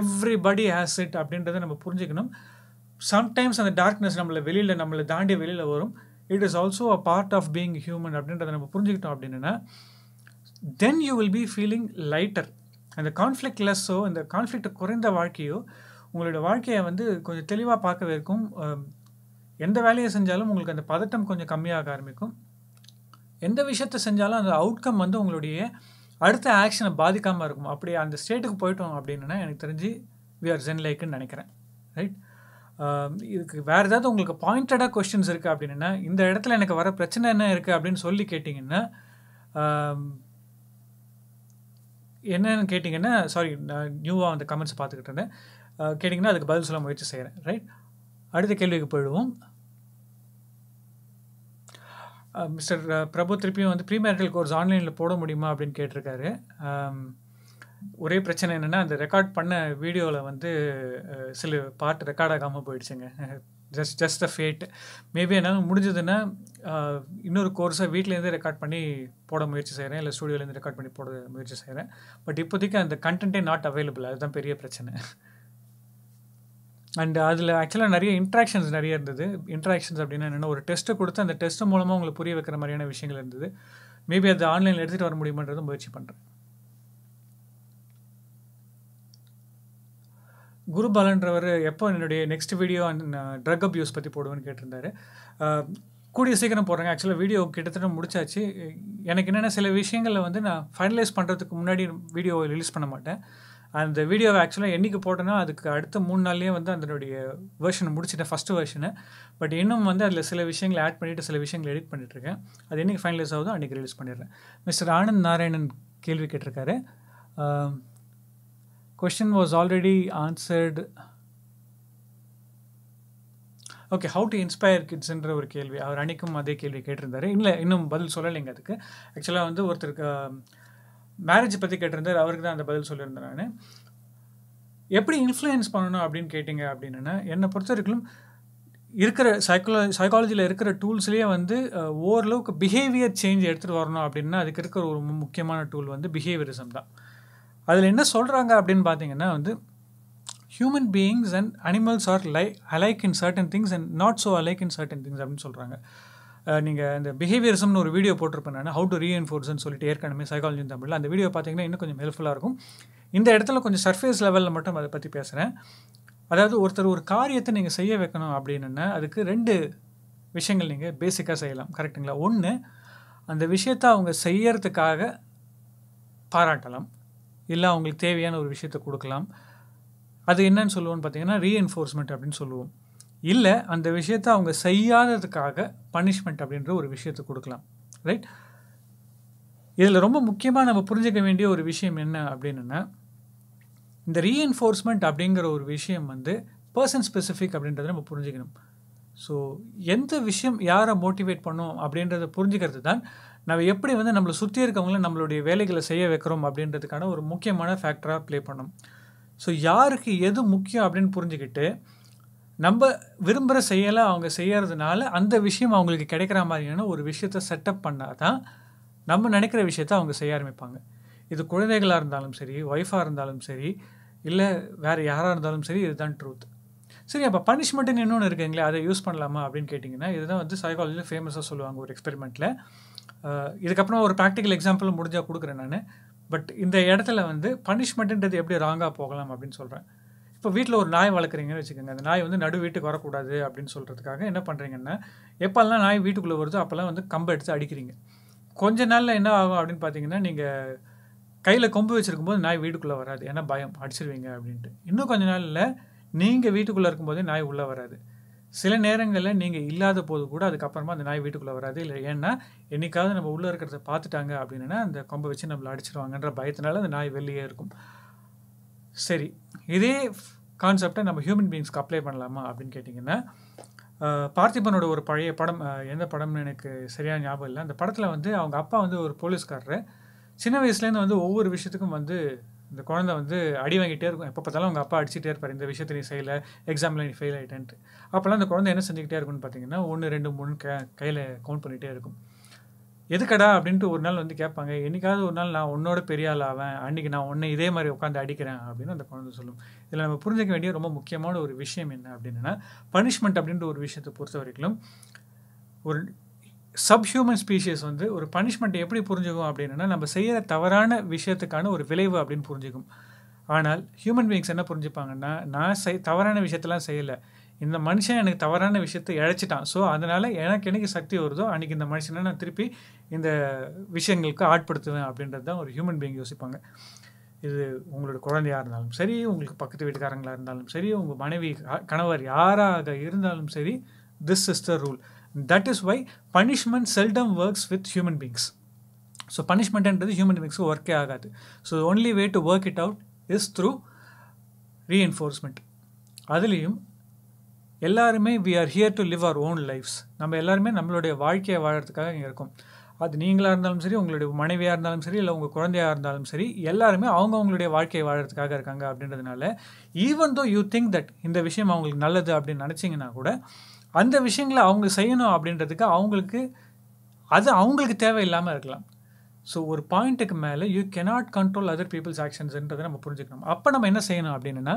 எவ்ரிபடி ஹேஸ் இட் அப்படின்றத நம்ம புரிஞ்சுக்கணும் சம்டைம்ஸ் அந்த டார்க்னஸ் நம்மளை வெளியில் நம்மளை தாண்டி வெளியில் வரும் it is also a part of being human அப்படின்றத நம்ம புரிஞ்சுக்கிட்டோம் அப்படின்னா then you will be feeling lighter அந்த கான்ஃப்ளிக் லெஸ்ஸோ அந்த கான்ஃப்ளிக்ட் குறைந்த வாழ்க்கையோ உங்களோட வாழ்க்கையை வந்து கொஞ்சம் தெளிவாக பார்க்கவே இருக்கும் எந்த வேலையை செஞ்சாலும் உங்களுக்கு அந்த பதட்டம் கொஞ்சம் கம்மியாக ஆரம்பிக்கும் எந்த விஷயத்த செஞ்சாலும் அந்த அவுட்கம் வந்து உங்களுடைய அடுத்த ஆக்ஷனை பாதிக்காமல் இருக்கும் அப்படி அந்த ஸ்டேட்டுக்கு போயிட்டோம் அப்படின்னா எனக்கு தெரிஞ்சு வி ஆர் ஜென் லைக்குன்னு நினைக்கிறேன் ரைட் இதுக்கு வேறு ஏதாவது உங்களுக்கு பாயிண்டடாக கொஸ்டின்ஸ் இருக்குது அப்படின்னா இந்த இடத்துல எனக்கு வர பிரச்சனை என்ன இருக்குது அப்படின்னு சொல்லி கேட்டிங்கன்னா என்னன்னு கேட்டிங்கன்னா சாரி நான் நியூவாக அந்த கமெண்ட்ஸ் பார்த்துக்கிட்டு இருந்தேன் கேட்டிங்கன்னா அதுக்கு பதில் சொல்ல முயற்சி செய்கிறேன் ரைட் அடுத்த கேள்விக்கு போயிடுவோம் மிஸ்டர் பிரபு திருப்பியும் வந்து ப்ரீ கோர்ஸ் ஆன்லைனில் போட முடியுமா அப்படின்னு கேட்டிருக்காரு ஒரே பிரச்சனை என்னென்னா அந்த ரெக்கார்ட் பண்ண வீடியோவில் வந்து சில பாட்டு ரெக்கார்ட் ஆகாமல் போயிடுச்சுங்க just just a fad maybe என்னால் முடிஞ்சதுன்னா இன்னொரு கோர்ஸை வீட்டிலேருந்து ரெக்கார்ட் பண்ணி போட முயற்சி செய்கிறேன் இல்லை ஸ்டூடியோலேருந்து ரெக்கார்ட் பண்ணி போட முயற்சி செய்கிறேன் பட் இப்போதைக்கு அந்த கண்டென்ட்டே நாட் அவைலபிள் அதுதான் பெரிய பிரச்சனை அண்ட் அதில் ஆக்சுவலாக நிறைய இன்ட்ராக்ஷன்ஸ் நிறைய இருந்தது இன்ட்ராக்ஷன்ஸ் அப்படின்னா என்னென்னா ஒரு டெஸ்ட்டை கொடுத்து அந்த டெஸ்ட்டு மூலமாக உங்களுக்கு புரிய வைக்கிற மாதிரியான விஷயங்கள் இருந்தது மேபி அது ஆன்லைனில் எடுத்துகிட்டு வர முடியுமன்றது முயற்சி பண்ணுறேன் குரு பாலன்றவர் எப்போ என்னுடைய நெக்ஸ்ட் வீடியோ ட்ரக் அப்யூஸ் பற்றி போடுவேன்னு கேட்டிருந்தாரு uh, கூடிய சீக்கிரம் போடுறாங்க ஆக்சுவலாக வீடியோ கிட்டத்தட்ட முடிச்சாச்சு எனக்கு என்னென்ன சில விஷயங்களில் வந்து நான் ஃபைனலைஸ் பண்ணுறதுக்கு முன்னாடி வீடியோவை ரிலீஸ் பண்ண மாட்டேன் அந்த வீடியோவை ஆக்சுவலாக என்றைக்கு போட்டேன்னா அதுக்கு அடுத்த மூணு நாள்லேயே வந்து அதனுடைய வேர்ஷன் முடிச்சிட்டேன் ஃபஸ்ட்டு வெர்ஷனு பட் இன்னும் வந்து அதில் சில விஷயங்களை ஆட் பண்ணிவிட்டு சில விஷயங்கள் எடிட் பண்ணிட்டுருக்கேன் அது என்றைக்கு ஃபைனலைஸ் ஆகுதோ அன்றைக்கி ரிலீஸ் பண்ணிடுறேன் மிஸ்டர் ஆனந்த் நாராயணன் கேள்வி கேட்டிருக்காரு um, question was already answered okay how to inspire கிட்ஸ்ன்ற ஒரு கேள்வி அவர் அணிக்கும் அதே கேள்வி கேட்டிருந்தாரு இல்லை இன்னும் பதில் சொல்லலைங்க அதுக்கு ஆக்சுவலாக வந்து ஒருத்தருக்கு மேரேஜ் பற்றி கேட்டிருந்தார் அவருக்கு தான் அந்த பதில் சொல்லியிருந்தேன் நான் எப்படி இன்ஃப்ளூயன்ஸ் பண்ணணும் அப்படின்னு கேட்டிங்க அப்படின்னா என்னை பொறுத்த வரைக்கும் இருக்கிற சைக்கோ சைக்காலஜியில் இருக்கிற டூல்ஸ்லேயே வந்து ஓரளவுக்கு பிஹேவியர் சேஞ்ச் எடுத்துகிட்டு வரணும் அப்படின்னா அதுக்கு இருக்கிற ஒரு முக்கியமான டூல் வந்து பிஹேவியரிசம் தான் அதில் என்ன சொல்கிறாங்க அப்படின்னு பார்த்தீங்கன்னா வந்து human beings and animals are lie alike in certain things and not so alike in certain things அப்படின்னு சொல்கிறாங்க நீங்கள் இந்த பிஹேவியர்ஸம்னு ஒரு வீடியோ போட்டிருப்பேன் நான் ஹவு டு ரீஎன்ஃபோர்ஸ்னு சொல்லிட்டு ஏற்கனவே சைக்காலஜி தமிழில் அந்த வீடியோ பார்த்தீங்கன்னா இன்னும் கொஞ்சம் ஹெல்ப்ஃபுல்லாக இருக்கும் இந்த இடத்துல கொஞ்சம் சர்ஃபேஸ் லெவலில் மட்டும் அதை பற்றி பேசுகிறேன் அதாவது ஒருத்தர் ஒரு காரியத்தை நீங்கள் செய்ய வைக்கணும் அப்படின்னா அதுக்கு ரெண்டு விஷயங்கள் நீங்கள் பேசிக்காக செய்யலாம் கரெக்டுங்களா ஒன்று அந்த விஷயத்தை அவங்க செய்யறதுக்காக பாராட்டலாம் இல்லை அவங்களுக்கு தேவையான ஒரு விஷயத்தை கொடுக்கலாம் அது என்னன்னு சொல்லுவோம்னு பார்த்தீங்கன்னா ரீஎன்ஃபோர்ஸ்மெண்ட் அப்படின்னு சொல்லுவோம் இல்லை அந்த விஷயத்த அவங்க செய்யாததுக்காக பனிஷ்மெண்ட் அப்படின்ற ஒரு விஷயத்தை கொடுக்கலாம் ரைட் இதில் ரொம்ப முக்கியமாக நம்ம புரிஞ்சுக்க வேண்டிய ஒரு விஷயம் என்ன அப்படின்னா இந்த ரீஎன்ஃபோர்ஸ்மெண்ட் அப்படிங்கிற ஒரு விஷயம் வந்து பர்சன் ஸ்பெசிஃபிக் அப்படின்றத நம்ம புரிஞ்சுக்கணும் ஸோ எந்த விஷயம் யாரை மோட்டிவேட் பண்ணும் அப்படின்றத புரிஞ்சுக்கிறது தான் நம்ம எப்படி வந்து நம்மளை சுற்றி இருக்கவங்கள நம்மளுடைய வேலைகளை செய்ய வைக்கிறோம் அப்படின்றதுக்கான ஒரு முக்கியமான ஃபேக்டராக ப்ளே பண்ணும் ஸோ யாருக்கு எது முக்கியம் அப்படின்னு புரிஞ்சுக்கிட்டு நம்ம விரும்புகிற செயலை அவங்க செய்கிறதுனால அந்த விஷயம் அவங்களுக்கு கிடைக்கிற மாதிரியான ஒரு விஷயத்த செட்டப் பண்ணால் தான் நம்ம நினைக்கிற விஷயத்த அவங்க செய்ய ஆரம்பிப்பாங்க இது குழந்தைகளாக இருந்தாலும் சரி ஒய்ஃபாக இருந்தாலும் சரி இல்லை வேறு யாராக இருந்தாலும் சரி இதுதான் ட்ரூத் சரி அப்போ பனிஷ்மெண்ட்டுன்னு இன்னொன்று இருக்குங்களே அதை யூஸ் பண்ணலாமா அப்படின்னு கேட்டிங்கன்னா இதுதான் வந்து சைக்காலஜியில் ஃபேமஸாக சொல்லுவாங்க ஒரு எக்ஸ்பெரிமெண்ட்டில் இதுக்கப்புறம் ஒரு ப்ராக்டிக்கல் எக்ஸாம்பிள் முடிஞ்சால் கொடுக்குறேன் நான் பட் இந்த இடத்துல வந்து பனிஷ்மெண்ட்டுன்றது எப்படி ராங்காக போகலாம் அப்படின்னு சொல்கிறேன் இப்போ வீட்டில் ஒரு நாய் வளர்க்குறீங்கன்னு வச்சுக்கோங்க அந்த நாய் வந்து நடு வீட்டுக்கு வரக்கூடாது அப்படின்னு சொல்கிறதுக்காக என்ன பண்ணுறீங்கன்னா எப்போல்லாம் நாய் வீட்டுக்குள்ளே வருதோ அப்போல்லாம் வந்து கம்பை எடுத்து அடிக்கிறீங்க கொஞ்ச நாளில் என்ன ஆகும் அப்படின்னு பார்த்தீங்கன்னா நீங்கள் கையில் கொம்பு போது நாய் வீட்டுக்குள்ளே வராது ஏன்னா பயம் அடிச்சிருவீங்க அப்படின்ட்டு இன்னும் கொஞ்ச நாளில் நீங்கள் வீட்டுக்குள்ளே இருக்கும்போதே நாய் உள்ளே வராது சில நேரங்களில் நீங்கள் இல்லாத போது கூட அதுக்கப்புறமா அந்த நாய் வீட்டுக்குள்ளே வராது இல்லை ஏன்னா என்றைக்காவது நம்ம உள்ளே இருக்கிறத பார்த்துட்டாங்க அப்படின்னா அந்த கொம்பை வச்சு நம்மளை அடிச்சிருவாங்கன்ற பயத்தினால அந்த நாய் வெளியே இருக்கும் சரி இதே கான்செப்டை நம்ம ஹியூமன் பீயிங்ஸ்க்கு அப்ளை பண்ணலாமா அப்படின்னு கேட்டிங்கன்னா பார்த்திபனோட ஒரு பழைய படம் எந்த படம்னு எனக்கு சரியான ஞாபகம் இல்லை அந்த படத்தில் வந்து அவங்க அப்பா வந்து ஒரு போலீஸ்காரரு சின்ன வயசுலேருந்து வந்து ஒவ்வொரு விஷயத்துக்கும் வந்து இந்த குழந்தை வந்து அடி வாங்கிட்டே இருக்கும் எப்போ பார்த்தாலும் அவங்க அப்பா அடிச்சுட்டே இருப்பார் இந்த விஷயத்தை நீ செய்யலை எக்ஸாமில் நீ ஃபெயில் ஆகிட்டேன்ட்டு அப்போல்லாம் அந்த குழந்தை என்ன செஞ்சுக்கிட்டே இருக்கும்னு பார்த்தீங்கன்னா ஒன்று ரெண்டு மூணு க கையில் கவுண்ட் பண்ணிகிட்டே இருக்கும் எதுக்கடா அப்படின்ட்டு ஒரு நாள் வந்து கேட்பாங்க என்றைக்காவது ஒரு நாள் நான் உன்னோட பெரிய ஆள் ஆவேன் அன்றைக்கி நான் உன்னை இதே மாதிரி உட்காந்து அடிக்கிறேன் அப்படின்னு அந்த குழந்தை சொல்லும் இதில் நம்ம புரிஞ்சிக்க வேண்டிய ரொம்ப முக்கியமான ஒரு விஷயம் என்ன அப்படின்னா பனிஷ்மெண்ட் அப்படின்ற ஒரு விஷயத்தை பொறுத்த வரைக்கும் ஒரு சப் ஹியூமன் ஸ்பீஷியஸ் வந்து ஒரு பனிஷ்மெண்ட் எப்படி புரிஞ்சுக்கும் அப்படின்னா நம்ம செய்கிற தவறான விஷயத்துக்கான ஒரு விளைவு அப்படின்னு புரிஞ்சுக்கும் ஆனால் ஹியூமன் பீயிங்ஸ் என்ன புரிஞ்சுப்பாங்கன்னா நான் செய் தவறான விஷயத்தெல்லாம் செய்யலை இந்த மனுஷன் எனக்கு தவறான விஷயத்த இழைச்சிட்டான் ஸோ அதனால் எனக்கு எனக்கு சக்தி வருதோ அன்றைக்கி இந்த மனுஷனை நான் திருப்பி இந்த விஷயங்களுக்கு ஆட்படுத்துவேன் அப்படின்றது தான் ஒரு ஹியூமன் பீயிங் யோசிப்பாங்க இது உங்களோட குழந்தையாக இருந்தாலும் சரி உங்களுக்கு பக்கத்து வீட்டுக்காரங்களாக இருந்தாலும் சரி உங்கள் மனைவி கணவர் யாராக இருந்தாலும் சரி this is the rule that is why punishment seldom works with human beings so பனிஷ்மெண்ட்ன்றது ஹியூமன் பீங்ஸ் ஒர்க்கே ஆகாது so only way to work it out is through reinforcement அதுலேயும் எல்லாருமே we are here to live our own lifes நம்ம எல்லாருமே நம்மளுடைய வாழ்க்கையை வாழறதுக்காக இங்கே இருக்கும் அது நீங்களாக இருந்தாலும் சரி உங்களுடைய மனைவியாக இருந்தாலும் சரி இல்லை உங்கள் குழந்தையாக இருந்தாலும் சரி எல்லாருமே அவங்க அவங்களுடைய வாழ்க்கையை வாழறதுக்காக இருக்காங்க அப்படின்றதுனால even though you think that இந்த விஷயம் அவங்களுக்கு நல்லது அப்படின்னு நினச்சிங்கன்னா கூட அந்த விஷயங்களை அவங்க செய்யணும் அப்படின்றதுக்கு அவங்களுக்கு அது அவங்களுக்கு தேவையில்லாமல் இருக்கலாம் ஸோ ஒரு பாயிண்ட்டுக்கு மேலே you cannot control other people's ஆக்ஷன்ஸ்ன்றதை நம்ம புரிஞ்சுக்கணும் அப்போ நம்ம என்ன செய்யணும் அப்படின்னா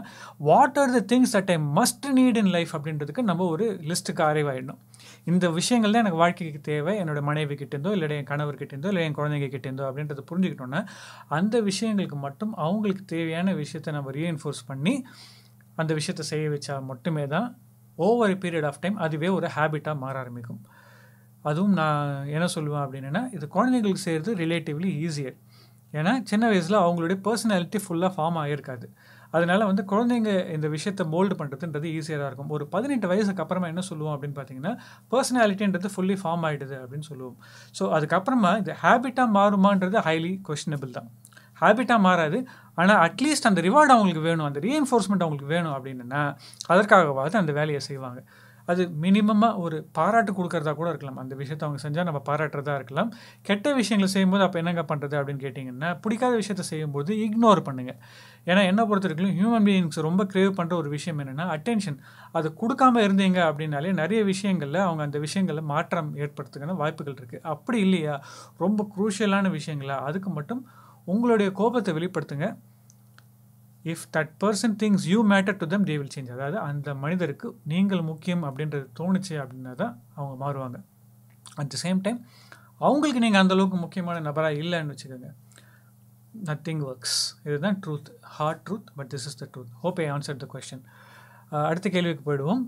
what are the things that I must need in life அப்படின்றதுக்கு நம்ம ஒரு லிஸ்ட்டுக்கு அறிவாயிடணும் இந்த விஷயங்கள் தான் எனக்கு வாழ்க்கைக்கு தேவை என்னோட மனைவி கிட்டேருந்தோ இல்லை என் கணவர்கிட்டேருந்தோ இல்லை என் குழந்தைங்க கிட்டேருந்தோ அப்படின்றத புரிஞ்சுக்கிட்டோன்னா அந்த விஷயங்களுக்கு மட்டும் அவங்களுக்கு தேவையான விஷயத்தை நம்ம ரீஎன்ஃபோர்ஸ் பண்ணி அந்த விஷயத்தை செய்ய வச்சா மட்டுமே தான் ஓவர் பீரியட் ஆஃப் டைம் அதுவே ஒரு ஹேபிட்டாக மாற ஆரம்பிக்கும் அதுவும் நான் என்ன சொல்லுவேன் அப்படின்னா இது குழந்தைங்களுக்கு செய்கிறது ரிலேட்டிவ்லி ஈஸியர் ஏன்னா சின்ன வயசில் அவங்களுடைய பர்சனாலிட்டி ஃபுல்லாக ஃபார்ம் ஆகியிருக்காது அதனால் வந்து குழந்தைங்க இந்த விஷயத்தை மோல்டு பண்ணுறதுன்றது ஈஸியாக இருக்கும் ஒரு பதினெட்டு வயசுக்கு அப்புறமா என்ன சொல்லுவோம் அப்படின்னு பார்த்தீங்கன்னா பர்சனாலிட்டின்றது ஃபுல்லி ஃபார்ம் ஆகிடுது அப்படின்னு சொல்லுவோம் ஸோ அதுக்கப்புறமா இது ஹேபிட்டாக மாறுமான்றது ஹைலி கொஷினபிள் தான் ஹேபிட்டாக மாறாது ஆனால் அட்லீஸ்ட் அந்த ரிவார்டு அவங்களுக்கு வேணும் அந்த ரீஎன்ஃபோர்ஸ்மெண்ட் அவங்களுக்கு வேணும் அப்படின்னா அதற்காகவாது அந்த வேலையை செய்வாங்க அது மினிமமாக ஒரு பாராட்டு கொடுக்கறதா கூட இருக்கலாம் அந்த விஷயத்தை அவங்க செஞ்சால் நம்ம பாராட்டுறதா இருக்கலாம் கெட்ட விஷயங்களை செய்யும்போது அப்போ என்னங்க பண்ணுறது அப்படின்னு கேட்டிங்கன்னா பிடிக்காத விஷயத்த செய்யும்போது இக்னோர் பண்ணுங்கள் ஏன்னா என்ன பொறுத்த வரைக்கும் ஹியூமன் பீயிங்ஸ் ரொம்ப க்ரேவ் பண்ணுற ஒரு விஷயம் என்னென்னா அட்டென்ஷன் அது கொடுக்காம இருந்தீங்க அப்படின்னாலே நிறைய விஷயங்களில் அவங்க அந்த விஷயங்களில் மாற்றம் ஏற்படுத்துக்கான வாய்ப்புகள் இருக்குது அப்படி இல்லையா ரொம்ப குரூஷியலான விஷயங்களா அதுக்கு மட்டும் உங்களுடைய கோபத்தை வெளிப்படுத்துங்க if that person thinks you matter to them they will change அதாவது அந்த மனிதருக்கு நீங்கள் முக்கியம் அப்படின்றது தோணுச்சு அப்படின்னா தான் அவங்க மாறுவாங்க அட் த சேம் டைம் அவங்களுக்கு நீங்கள் அந்தளவுக்கு முக்கியமான நபராக இல்லைன்னு வச்சுக்கோங்க நத்திங் ஒர்க்ஸ் இதுதான் truth hard truth but this is the truth hope I answer the question அடுத்த கேள்விக்கு போயிடுவோம்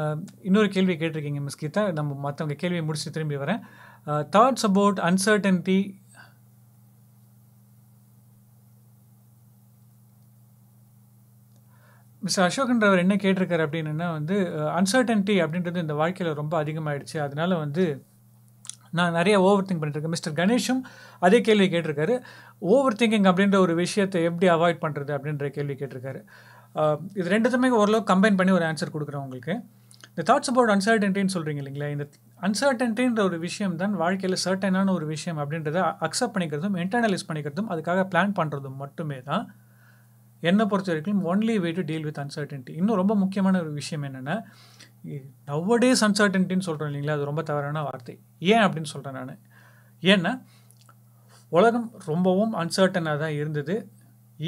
uh, இன்னொரு கேள்வி கேட்டிருக்கீங்க மிஸ் கீதா நம்ம மற்றவங்க கேள்வியை முடிச்சு திரும்பி வரேன் தாட்ஸ் அபவுட் அன்சர்டன்டி மிஸ்டர் அசோக்ன்றவர் என்ன கேட்டிருக்காரு அப்படின்னா வந்து அன்சர்டன்ட்டி அப்படின்றது இந்த வாழ்க்கையில் ரொம்ப அதிகமாகிடுச்சு அதனால் வந்து நான் நிறைய ஓவர் திங்க் பண்ணிட்டுருக்கேன் மிஸ்டர் கணேஷும் அதே கேள்வி கேட்டிருக்காரு ஓவர் திங்கிங் அப்படின்ற ஒரு விஷயத்தை எப்படி அவாய்ட் பண்ணுறது அப்படின்ற கேள்வி கேட்டிருக்காரு இது ரெண்டுத்துமே ஓரளவுக்கு கம்பைன் பண்ணி ஒரு ஆன்சர் கொடுக்குறேன் உங்களுக்கு இந்த தாட்ஸ் அபவுட் அன்சர்டன்ட்டின்னு சொல்கிறீங்க இல்லைங்களா இந்த அன்சர்டன்ட்டின்ற ஒரு விஷயம் தான் வாழ்க்கையில் சர்டனான ஒரு விஷயம் அப்படின்றத அக்செப்ட் பண்ணிக்கிறதும் இன்டர்னலைஸ் பண்ணிக்கிறதும் அதுக்காக பிளான் பண்ணுறதும் மட்டுமே தான் என்னை பொறுத்த வரைக்கும் only way to deal with uncertainty இன்னும் ரொம்ப முக்கியமான ஒரு விஷயம் என்னென்னா நவ்வடேஸ் அன்சர்டன்ட்டின்னு சொல்கிறோம் இல்லைங்களா அது ரொம்ப தவறான வார்த்தை ஏன் அப்படின்னு சொல்கிறேன் நான் ஏன்னா உலகம் ரொம்பவும் அன்சர்டனாக தான் இருந்தது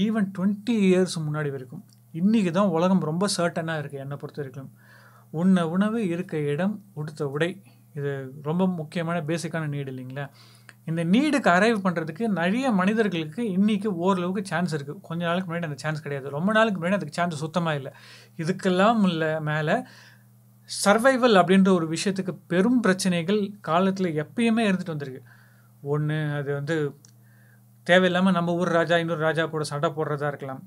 ஈவன் டுவெண்ட்டி இயர்ஸ் முன்னாடி வரைக்கும் இன்றைக்கி தான் உலகம் ரொம்ப சர்டனாக இருக்குது என்னை பொறுத்த வரைக்கும் உன்ன உணவு இருக்க இடம் உடுத்த உடை இது ரொம்ப முக்கியமான பேசிக்கான நீடு இல்லைங்களா இந்த நீடுக்கு அரைவ் பண்ணுறதுக்கு நிறைய மனிதர்களுக்கு இன்றைக்கி ஓரளவுக்கு சான்ஸ் இருக்குது கொஞ்ச நாளுக்கு முன்னாடி அந்த சான்ஸ் கிடையாது ரொம்ப நாளுக்கு முன்னாடி அதுக்கு சான்ஸ் சுத்தமாக இல்லை இதுக்கெல்லாம் இல்லை மேலே சர்வைவல் அப்படின்ற ஒரு விஷயத்துக்கு பெரும் பிரச்சனைகள் காலத்தில் எப்பயுமே இருந்துட்டு வந்திருக்கு ஒன்று அது வந்து தேவையில்லாமல் நம்ம ஊர் ராஜா இன்னொரு ராஜா கூட சண்டை போடுறதா இருக்கலாம்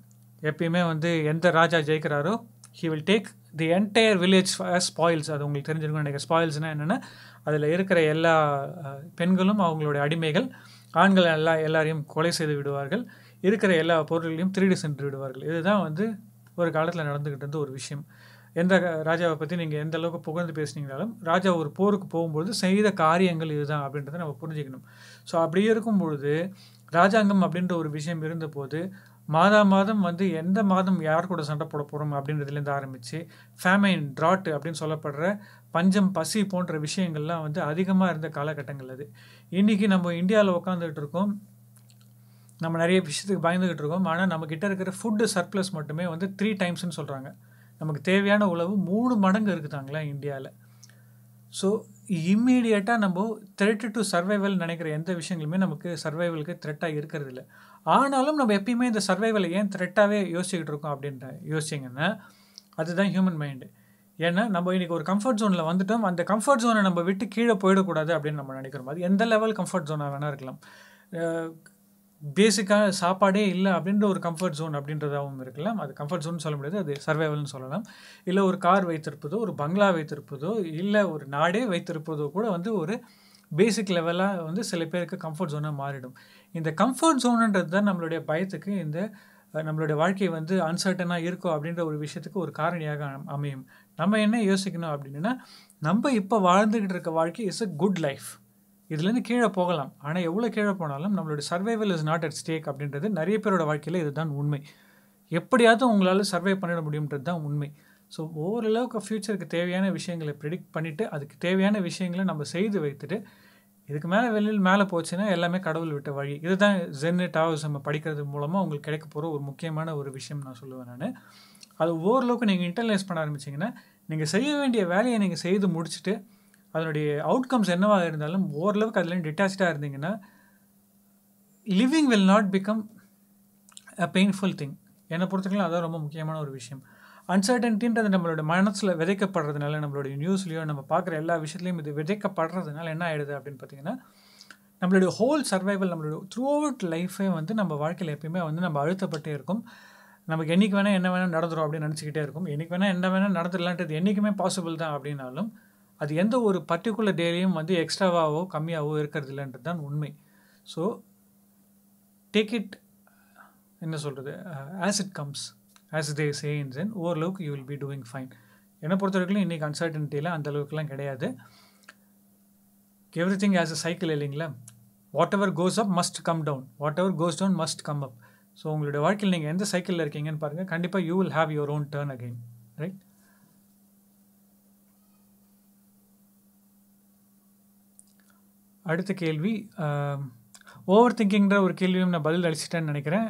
எப்பயுமே வந்து எந்த ராஜா ஜெயிக்கிறாரோ he will take the entire village spoils அது உங்களுக்கு தெரிஞ்சிருக்கும் நினைக்கிறேன் ஸ்பாயில்ஸ்னால் என்னென்னா அதில் இருக்கிற எல்லா பெண்களும் அவங்களுடைய அடிமைகள் ஆண்கள் எல்லா எல்லாரையும் கொலை செய்து விடுவார்கள் இருக்கிற எல்லா பொருள்களையும் திருடி சென்று விடுவார்கள் இதுதான் வந்து ஒரு காலத்தில் நடந்துக்கிட்டு இருந்த ஒரு விஷயம் எந்த ராஜாவை பற்றி நீங்கள் எந்த அளவுக்கு புகழ்ந்து பேசுனீங்கனாலும் ராஜா ஒரு போருக்கு போகும்பொழுது செய்த காரியங்கள் இதுதான் அப்படின்றத நம்ம புரிஞ்சுக்கணும் ஸோ அப்படி இருக்கும் பொழுது ராஜாங்கம் அப்படின்ற ஒரு விஷயம் இருந்தபோது மாதா மாதம் வந்து எந்த மாதம் யார் கூட சண்டை போட போகிறோம் அப்படின்றதுலேருந்து ஆரம்பித்து ஃபேமைன் ட்ராட் அப்படின்னு சொல்லப்படுற பஞ்சம் பசி போன்ற விஷயங்கள்லாம் வந்து அதிகமாக இருந்த காலகட்டங்கள் அது இன்றைக்கி நம்ம இந்தியாவில் உட்காந்துக்கிட்டு இருக்கோம் நம்ம நிறைய விஷயத்துக்கு பயந்துக்கிட்டு இருக்கோம் ஆனால் நம்மக்கிட்ட இருக்கிற ஃபுட்டு சர்ப்ளஸ் மட்டுமே வந்து த்ரீ டைம்ஸ்னு சொல்கிறாங்க நமக்கு தேவையான உழவு மூணு மடங்கு இருக்குதாங்களா இந்தியாவில் ஸோ இம்மீடியட்டாக நம்ம த்ரெட்டு டு சர்வைவல் நினைக்கிற எந்த விஷயங்களுமே நமக்கு சர்வைவலுக்கு த்ரெட்டாக இருக்கிறது இல்லை ஆனாலும் நம்ம எப்பயுமே இந்த சர்வைவலை ஏன் த்ரெட்டாகவே யோசிக்கிட்டு இருக்கோம் அப்படின்ற யோசிச்சிங்கன்னா அதுதான் ஹியூமன் மைண்டு ஏன்னா நம்ம இன்றைக்கி ஒரு கம்ஃபர்ட் ஜோனில் வந்துட்டோம் அந்த கம்ஃபர்ட் ஜோனை நம்ம விட்டு கீழே போயிடக்கூடாது அப்படின்னு நம்ம நினைக்கிறோம் அது எந்த லெவல் கம்ஃபர்ட் ஜோனாக வேணால் இருக்கலாம் பேசிக்காக சாப்பாடே இல்லை அப்படின்ற ஒரு கம்ஃபர்ட் ஜோன் அப்படின்றதாகவும் இருக்கலாம் அது கம்ஃபர்ட் ஜோன் சொல்ல முடியாது அது சர்வைவல்னு சொல்லலாம் இல்லை ஒரு கார் வைத்திருப்பதோ ஒரு பங்களா வைத்திருப்பதோ இல்லை ஒரு நாடே வைத்திருப்பதோ கூட வந்து ஒரு பேசிக் லெவலாக வந்து சில பேருக்கு கம்ஃபர்ட் ஜோனாக மாறிடும் இந்த கம்ஃபர்ட் ஜோனுன்றது தான் நம்மளுடைய பயத்துக்கு இந்த நம்மளுடைய வாழ்க்கை வந்து அன்சர்டனாக இருக்கும் அப்படின்ற ஒரு விஷயத்துக்கு ஒரு காரணியாக அமையும் நம்ம என்ன யோசிக்கணும் அப்படின்னா நம்ம இப்போ வாழ்ந்துக்கிட்டு இருக்க வாழ்க்கை இஸ் அ குட் லைஃப் இதுலேருந்து கீழே போகலாம் ஆனால் எவ்வளோ கீழே போனாலும் நம்மளோட survival is not at stake அப்படின்றது நிறைய பேரோட வாழ்க்கையில் இதுதான் உண்மை எப்படியாவது உங்களால் சர்வை பண்ணிட முடியுன்றது தான் உண்மை ஸோ ஓரளவுக்கு ஃப்யூச்சருக்கு தேவையான விஷயங்களை ப்ரிடிக்ட் பண்ணிவிட்டு அதுக்கு தேவையான விஷயங்களை நம்ம செய்து வைத்துட்டு இதுக்கு மேலே வெளியில் மேலே போச்சுன்னா எல்லாமே கடவுள் விட்ட வழி இதுதான் ஜென்னு நம்ம படிக்கிறது மூலமாக உங்களுக்கு கிடைக்க போகிற ஒரு முக்கியமான ஒரு விஷயம் நான் சொல்லுவேன் நான் அது ஓரளவுக்கு நீங்கள் இன்டர்லைஸ் பண்ண ஆரம்பிச்சிங்கன்னா நீங்கள் செய்ய வேண்டிய வேலையை நீங்கள் செய்து முடிச்சுட்டு அதனுடைய அவுட்கம்ஸ் என்னவாக இருந்தாலும் ஓரளவுக்கு அதுலேயும் டிட்டாச்சாக இருந்தீங்கன்னா living will not become a painful thing என்னை பொறுத்தவரைக்கும் அதான் ரொம்ப முக்கியமான ஒரு விஷயம் அன்சர்டன்ட்டின்றது நம்மளோட மனசில் விதைக்கப்படுறதுனால நம்மளுடைய நியூஸ்லேயோ நம்ம பார்க்குற எல்லா விஷயத்துலையும் இது விதைக்கப்படுறதுனால என்ன ஆயிடுது அப்படின்னு பார்த்தீங்கன்னா நம்மளுடைய ஹோல் சர்வைவல் நம்மளோட த்ரூ அவுட் லைஃபே வந்து நம்ம வாழ்க்கையில் எப்பயுமே வந்து நம்ம அழுத்தப்பட்டே இருக்கும் நமக்கு என்றைக்கு வேணால் என்ன வேணால் நடந்துடும் அப்படின்னு நினச்சிக்கிட்டே இருக்கும் என்றைக்கு வேணால் என்ன வேணால் நடந்துடலான்றது என்றைக்குமே பாசிபிள் தான் அப்படின்னாலும் அது எந்த ஒரு பர்டிகுலர் டேலையும் வந்து எக்ஸ்ட்ராவாகவோ கம்மியாகவோ இருக்கிறது இல்லைன்றது தான் உண்மை ஸோ டேக் இட் என்ன சொல்கிறது as it comes as they say in and ஓரளவுக்கு you will be doing fine என்னை பொறுத்த வரைக்கும் இன்றைக்கி அன்சர்டனிட்டியில் அந்த அளவுக்குலாம் கிடையாது everything as a cycle இல்லைங்களா whatever goes up must come down whatever goes down must come up so உங்களுடைய வாழ்க்கையில் நீங்கள் எந்த சைக்கிளில் இருக்கீங்கன்னு பாருங்கள் கண்டிப்பாக you will have your own turn again right அடுத்த கேள்வி ஓவர் திங்கிங்கிற ஒரு கேள்வியும் நான் பதில் அளிச்சிட்டேன்னு நினைக்கிறேன்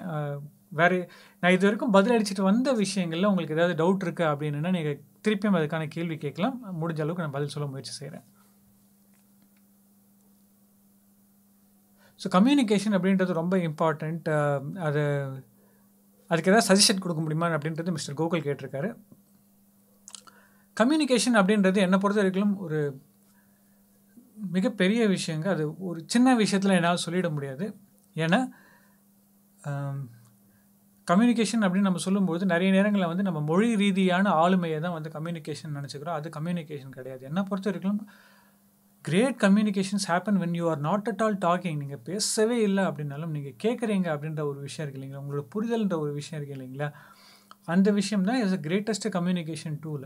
வேறு நான் இது வரைக்கும் பதில் அடிச்சுட்டு வந்த விஷயங்களில் உங்களுக்கு ஏதாவது டவுட் இருக்குது அப்படின்னா நீங்கள் திருப்பியும் அதுக்கான கேள்வி கேட்கலாம் முடிஞ்ச அளவுக்கு நான் பதில் சொல்ல முயற்சி செய்கிறேன் ஸோ கம்யூனிகேஷன் அப்படின்றது ரொம்ப இம்பார்ட்டண்ட் அது அதுக்கு ஏதாவது சஜஷன் கொடுக்க முடியுமா அப்படின்றது மிஸ்டர் கோகுல் கேட்டிருக்காரு கம்யூனிகேஷன் அப்படின்றது என்னை பொறுத்த வரைக்கும் ஒரு மிகப்பெரிய விஷயங்க அது ஒரு சின்ன விஷயத்தில் என்னால் சொல்லிட முடியாது ஏன்னா கம்யூனிகேஷன் அப்படின்னு நம்ம சொல்லும்போது நிறைய நேரங்களில் வந்து நம்ம மொழி ரீதியான ஆளுமையை தான் வந்து கம்யூனிகேஷன் நினச்சிக்கிறோம் அது கம்யூனிகேஷன் கிடையாது என்னை பொறுத்த வரைக்கும் great communications happen when you are not at all talking நீங்கள் பேசவே இல்லை அப்படின்னாலும் நீங்கள் கேட்குறீங்க அப்படின்ற ஒரு விஷயம் இருக்குது இல்லைங்களா உங்களோட புரிதல்ன்ற ஒரு விஷயம் இருக்குது இல்லைங்களா அந்த விஷயம் தான் is a greatest communication tool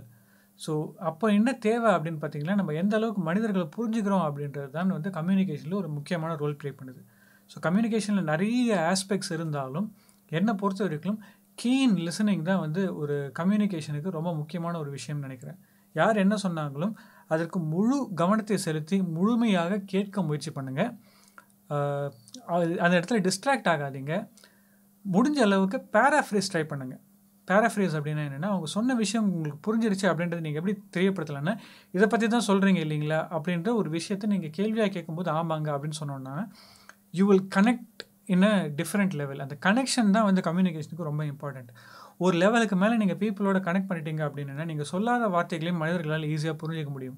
so அப்போ என்ன தேவை அப்படின்னு பார்த்தீங்கன்னா நம்ம எந்த அளவுக்கு மனிதர்களை புரிஞ்சுக்கிறோம் அப்படின்றது தான் வந்து கம்யூனிகேஷனில் ஒரு முக்கியமான ரோல் ப்ளே பண்ணுது ஸோ கம்யூனிகேஷனில் நிறைய ஆஸ்பெக்ட்ஸ் இருந்தாலும் என்னை பொறுத்த வரைக்கும் கீன் லிசனிங் தான் வந்து ஒரு கம்யூனிகேஷனுக்கு ரொம்ப முக்கியமான ஒரு விஷயம்னு நினைக்கிறேன் யார் என்ன சொன்னாங்களும் அதற்கு முழு கவனத்தை செலுத்தி முழுமையாக கேட்க முயற்சி பண்ணுங்கள் அந்த இடத்துல டிஸ்ட்ராக்ட் ஆகாதீங்க முடிஞ்ச அளவுக்கு பேராஃப்ரேஸ் ட்ரை பண்ணுங்கள் பேராஃப்ரேஸ் அப்படின்னா என்னென்னா அவங்க சொன்ன விஷயம் உங்களுக்கு புரிஞ்சிருச்சு அப்படின்றது நீங்கள் எப்படி தெரியப்படுத்தலைன்னா இதை பற்றி தான் சொல்கிறீங்க இல்லைங்களா அப்படின்ற ஒரு விஷயத்தை நீங்கள் கேள்வியாக கேட்கும்போது ஆமாங்க அப்படின்னு சொன்னோன்னா you will connect in a different level அந்த கனெக்ஷன் தான் வந்து கம்யூனிகேஷனுக்கு ரொம்ப இம்பார்ட்டண்ட் ஒரு லெவலுக்கு மேலே நீங்கள் பீப்புளோட கனெக்ட் பண்ணிட்டீங்க அப்படின்னா நீங்கள் சொல்லாத வார்த்தைகளையும் மனிதர்களால் ஈஸியாக புரிஞ்சிக்க முடியும்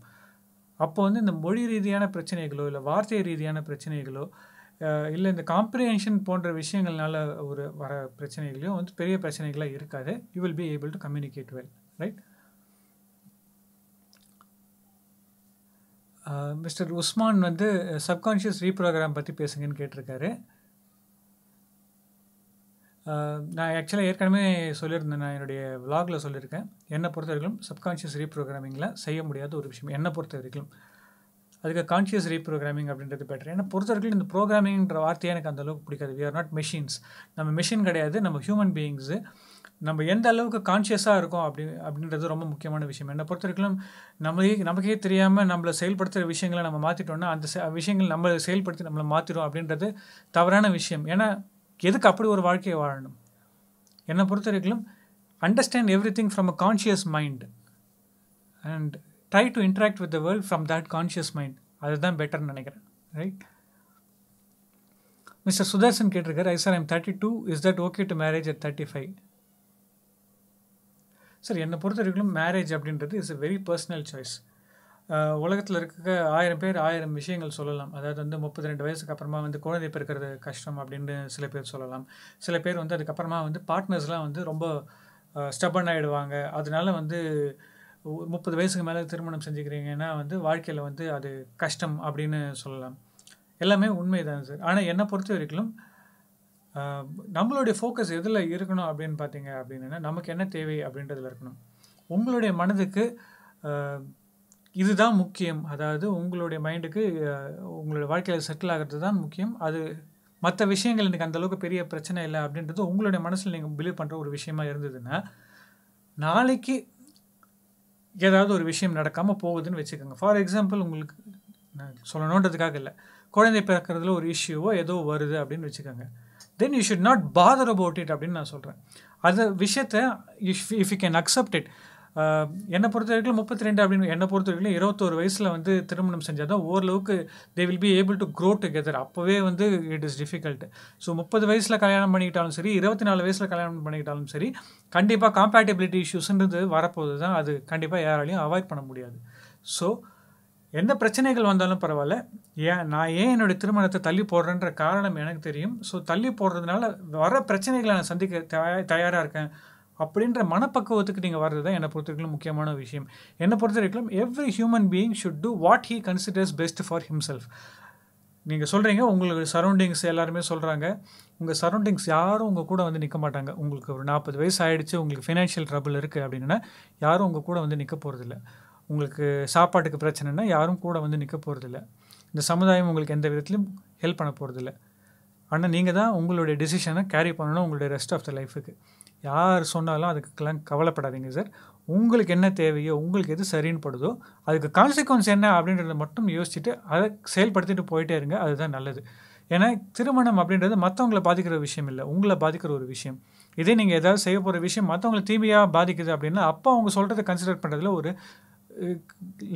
அப்போ வந்து இந்த மொழி ரீதியான பிரச்சனைகளோ இல்லை வார்த்தை ரீதியான பிரச்சனைகளோ இல்லை இந்த காம்ப்ரிஹென்ஷன் போன்ற விஷயங்கள்னால ஒரு வர பிரச்சனைகளையோ வந்து பெரிய பிரச்சனைகளாக இருக்காது you will be able to communicate well right mister Usman வந்து சப்கான்ஷியஸ் ரீப்ரோக்ராம் பற்றி பேசுங்கன்னு கேட்டிருக்காரு நான் ஆக்சுவலாக ஏற்கனவே சொல்லியிருந்தேன் நான் என்னுடைய விலாகில் சொல்லியிருக்கேன் என்னை பொறுத்த வரைக்கும் சப்கான்ஷியஸ் ரீப்ரோக்ராமிங்கில் செய்ய முடியாத ஒரு விஷயம் என்னை பொறுத்த வரைக்கும் அதுக்கு கான்ஷியஸ் ரீப்ரோக்ராமிங் அப்படின்றது பெட்டர் ஏன்னா பொறுத்த வரைக்கும் இந்த ப்ரோக்ராமிங்கிற வார்த்தையே எனக்கு அந்த அளவுக்கு பிடிக்காது வி ஆர் நாட் மெஷின்ஸ் நம்ம மிஷின் கிடையாது நம்ம ஹியூமன் பீயிங்ஸு நம்ம எந்த அளவுக்கு கான்ஷியஸாக இருக்கோம் அப்படி அப்படின்றது ரொம்ப முக்கியமான விஷயம் என்னை பொறுத்த வரைக்கும் நம்மளே நமக்கே தெரியாமல் நம்மளை செயல்படுத்துகிற விஷயங்களை நம்ம மாற்றிட்டோம்னா அந்த விஷயங்கள் நம்ம செயல்படுத்தி நம்மளை மாற்றிடும் அப்படின்றது தவறான விஷயம் ஏன்னா எதுக்கு அப்படி ஒரு வாழ்க்கையை வாழணும் என்னை பொறுத்த வரைக்கும் understand everything from a conscious mind and try to interact with the world from that conscious mind அதுதான் பெட்டர்னு நினைக்கிறேன் ரைட் மிஸ்டர் சுதர்சன் கேட்டிருக்காரு I sir I'm thirty two is that okay to marriage at thirty five sir என்னை பொறுத்த வரைக்கும் marriage அப்படின்றது is a very personal choice உலகத்தில் இருக்க ஆயிரம் பேர் ஆயிரம் விஷயங்கள் சொல்லலாம் அதாவது வந்து முப்பத்தி ரெண்டு வயசுக்கு அப்புறமா வந்து குழந்தை பிறக்கிறது கஷ்டம் அப்படின்னு சில பேர் சொல்லலாம் சில பேர் வந்து அதுக்கப்புறமா வந்து பார்ட்னர்ஸ்லாம் வந்து ரொம்ப ஸ்டபன் ஆகிடுவாங்க அதனால வந்து முப்பது வயசுக்கு மேலே திருமணம் செஞ்சுக்கிறீங்கன்னா வந்து வாழ்க்கையில் வந்து அது கஷ்டம் அப்படின்னு சொல்லலாம் எல்லாமே உண்மை தான் சார் ஆனால் என்னை பொறுத்த வரைக்கும் நம்மளுடைய ஃபோக்கஸ் எதில் இருக்கணும் அப்படின்னு பார்த்தீங்க அப்படின்னா நமக்கு என்ன தேவை அப்படின்றதுல இருக்கணும் உங்களுடைய மனதுக்கு இதுதான் முக்கியம் அதாவது உங்களுடைய மைண்டுக்கு உங்களுடைய வாழ்க்கையில் செட்டில் ஆகிறது தான் முக்கியம் அது மற்ற விஷயங்கள் இன்றைக்கி அந்தளவுக்கு பெரிய பிரச்சனை இல்லை அப்படின்றது உங்களுடைய மனசில் நீங்கள் பிலீவ் பண்ணுற ஒரு விஷயமா இருந்ததுன்னா நாளைக்கு ஏதாவது ஒரு விஷயம் நடக்காமல் போகுதுன்னு வச்சுக்கோங்க ஃபார் எக்ஸாம்பிள் உங்களுக்கு நான் சொல்லணுன்றதுக்காக இல்லை குழந்தை பிறக்கிறதுல ஒரு இஷ்யூவோ ஏதோ வருது அப்படின்னு வச்சுக்கோங்க then you should not bother about it அப்படின்னு நான் சொல்கிறேன் அது விஷயத்தை if you can accept it என்னை பொறுத்த வரைக்கும் முப்பத்தி ரெண்டு அப்படின்னு என்னை பொறுத்த வரைக்கும் இருபத்தோரு வயசில் வந்து திருமணம் செஞ்சால் தான் ஓரளவுக்கு they will be able to grow together அப்போவே வந்து இட் இஸ் டிஃபிகல்ட் ஸோ முப்பது வயசில் கல்யாணம் பண்ணிக்கிட்டாலும் சரி இருபத்தி நாலு வயசில் கல்யாணம் பண்ணிக்கிட்டாலும் சரி கண்டிப்பாக காம்பேட்டபிலிட்டி இஷ்யூஸ்ன்றது வரப்போது தான் அது கண்டிப்பாக யாராலையும் அவாய்ட் பண்ண முடியாது ஸோ எந்த பிரச்சனைகள் வந்தாலும் பரவாயில்ல ஏன் நான் ஏன் என்னுடைய திருமணத்தை தள்ளி போடுறேன்ற காரணம் எனக்கு தெரியும் ஸோ தள்ளி போடுறதுனால வர பிரச்சனைகளை நான் சந்திக்க தயாராக இருக்கேன் அப்படின்ற மனப்பக்குவத்துக்கு நீங்கள் வர்றது தான் என்னை பொறுத்த வரைக்கும் முக்கியமான விஷயம் என்னை பொறுத்த வரைக்கும் every human being should do what he considers best for himself நீங்கள் சொல்கிறீங்க உங்களுக்கு சரௌண்டிங்ஸ் எல்லாருமே சொல்கிறாங்க உங்கள் சரௌண்டிங்ஸ் யாரும் உங்கள் கூட வந்து நிற்க மாட்டாங்க உங்களுக்கு ஒரு நாற்பது வயசு ஆகிடுச்சு உங்களுக்கு ஃபினான்ஷியல் ட்ரபிள் இருக்குது அப்படின்னா யாரும் உங்கள் கூட வந்து நிற்க போகிறதில்ல உங்களுக்கு சாப்பாட்டுக்கு பிரச்சனைனா யாரும் கூட வந்து நிற்க போகிறதில்ல இந்த சமுதாயம் உங்களுக்கு எந்த விதத்துலையும் ஹெல்ப் பண்ண போகிறதில்ல ஆனால் நீங்கள் தான் உங்களுடைய டெசிஷனை கேரி பண்ணணும் உங்களுடைய ரெஸ்ட் ஆஃப் த லைஃபுக்கு யார் சொன்னாலும் அதுக்கெல்லாம் கவலைப்படாதீங்க சார் உங்களுக்கு என்ன தேவையோ உங்களுக்கு எது சரின்னு படுதோ அதுக்கு கான்சிக்வன்ஸ் என்ன அப்படின்றத மட்டும் யோசிச்சுட்டு அதை செயல்படுத்திட்டு போயிட்டே இருங்க அதுதான் நல்லது ஏன்னா திருமணம் அப்படின்றது மற்றவங்களை பாதிக்கிற விஷயம் இல்லை உங்களை பாதிக்கிற ஒரு விஷயம் இதே நீங்கள் ஏதாவது செய்ய போகிற விஷயம் மற்றவங்களை தீமையாக பாதிக்குது அப்படின்னா அப்போ அவங்க சொல்கிறத கன்சிடர் பண்ணுறதுல ஒரு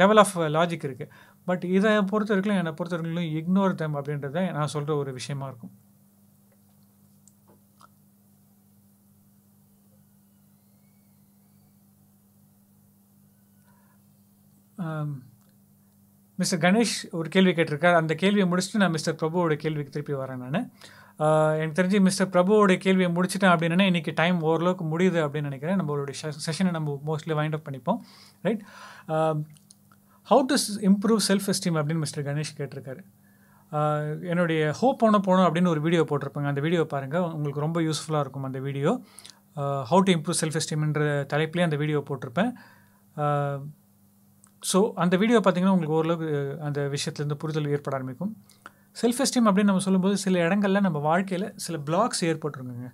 லெவல் ஆஃப் லாஜிக் இருக்குது பட் இதை பொறுத்த வரைக்கும் என்னை பொறுத்த வரைக்கும் இக்னோர் தம் அப்படின்றத நான் சொல்கிற ஒரு விஷயமா இருக்கும் மிஸ்டர் கணேஷ் ஒரு கேள்வி கேட்டிருக்கார் அந்த கேள்வியை முடிச்சுட்டு நான் மிஸ்டர் பிரபுவோட கேள்விக்கு திருப்பி வரேன் நான் எனக்கு தெரிஞ்சு மிஸ்டர் பிரபுவோட கேள்வியை முடிச்சுட்டேன் அப்படின்னா இன்றைக்கி டைம் ஓரளவுக்கு முடியுது அப்படின்னு நினைக்கிறேன் நம்மளுடைய செஷனை நம்ம மோஸ்ட்லி வைண்ட் அப் பண்ணிப்போம் right how to improve self esteem அப்படின்னு மிஸ்டர் கணேஷ் கேட்டிருக்காரு என்னுடைய ஹோப் போன போனோம் அப்படின்னு ஒரு வீடியோ போட்டிருப்பாங்க அந்த வீடியோ பாருங்கள் உங்களுக்கு ரொம்ப யூஸ்ஃபுல்லாக இருக்கும் அந்த video how to improve self எஸ்டீம்ன்ற தலைப்புலேயே அந்த வீடியோ போட்டிருப்பேன் ஸோ அந்த வீடியோ பார்த்திங்கன்னா உங்களுக்கு ஓரளவுக்கு அந்த விஷயத்துலேருந்து புரிதல் ஏற்பட ஆரம்பிக்கும் செல்ஃப் எஸ்டீம் அப்படின்னு நம்ம சொல்லும்போது சில இடங்களில் நம்ம வாழ்க்கையில் சில பிளாக்ஸ் ஏற்பட்டுருக்குங்க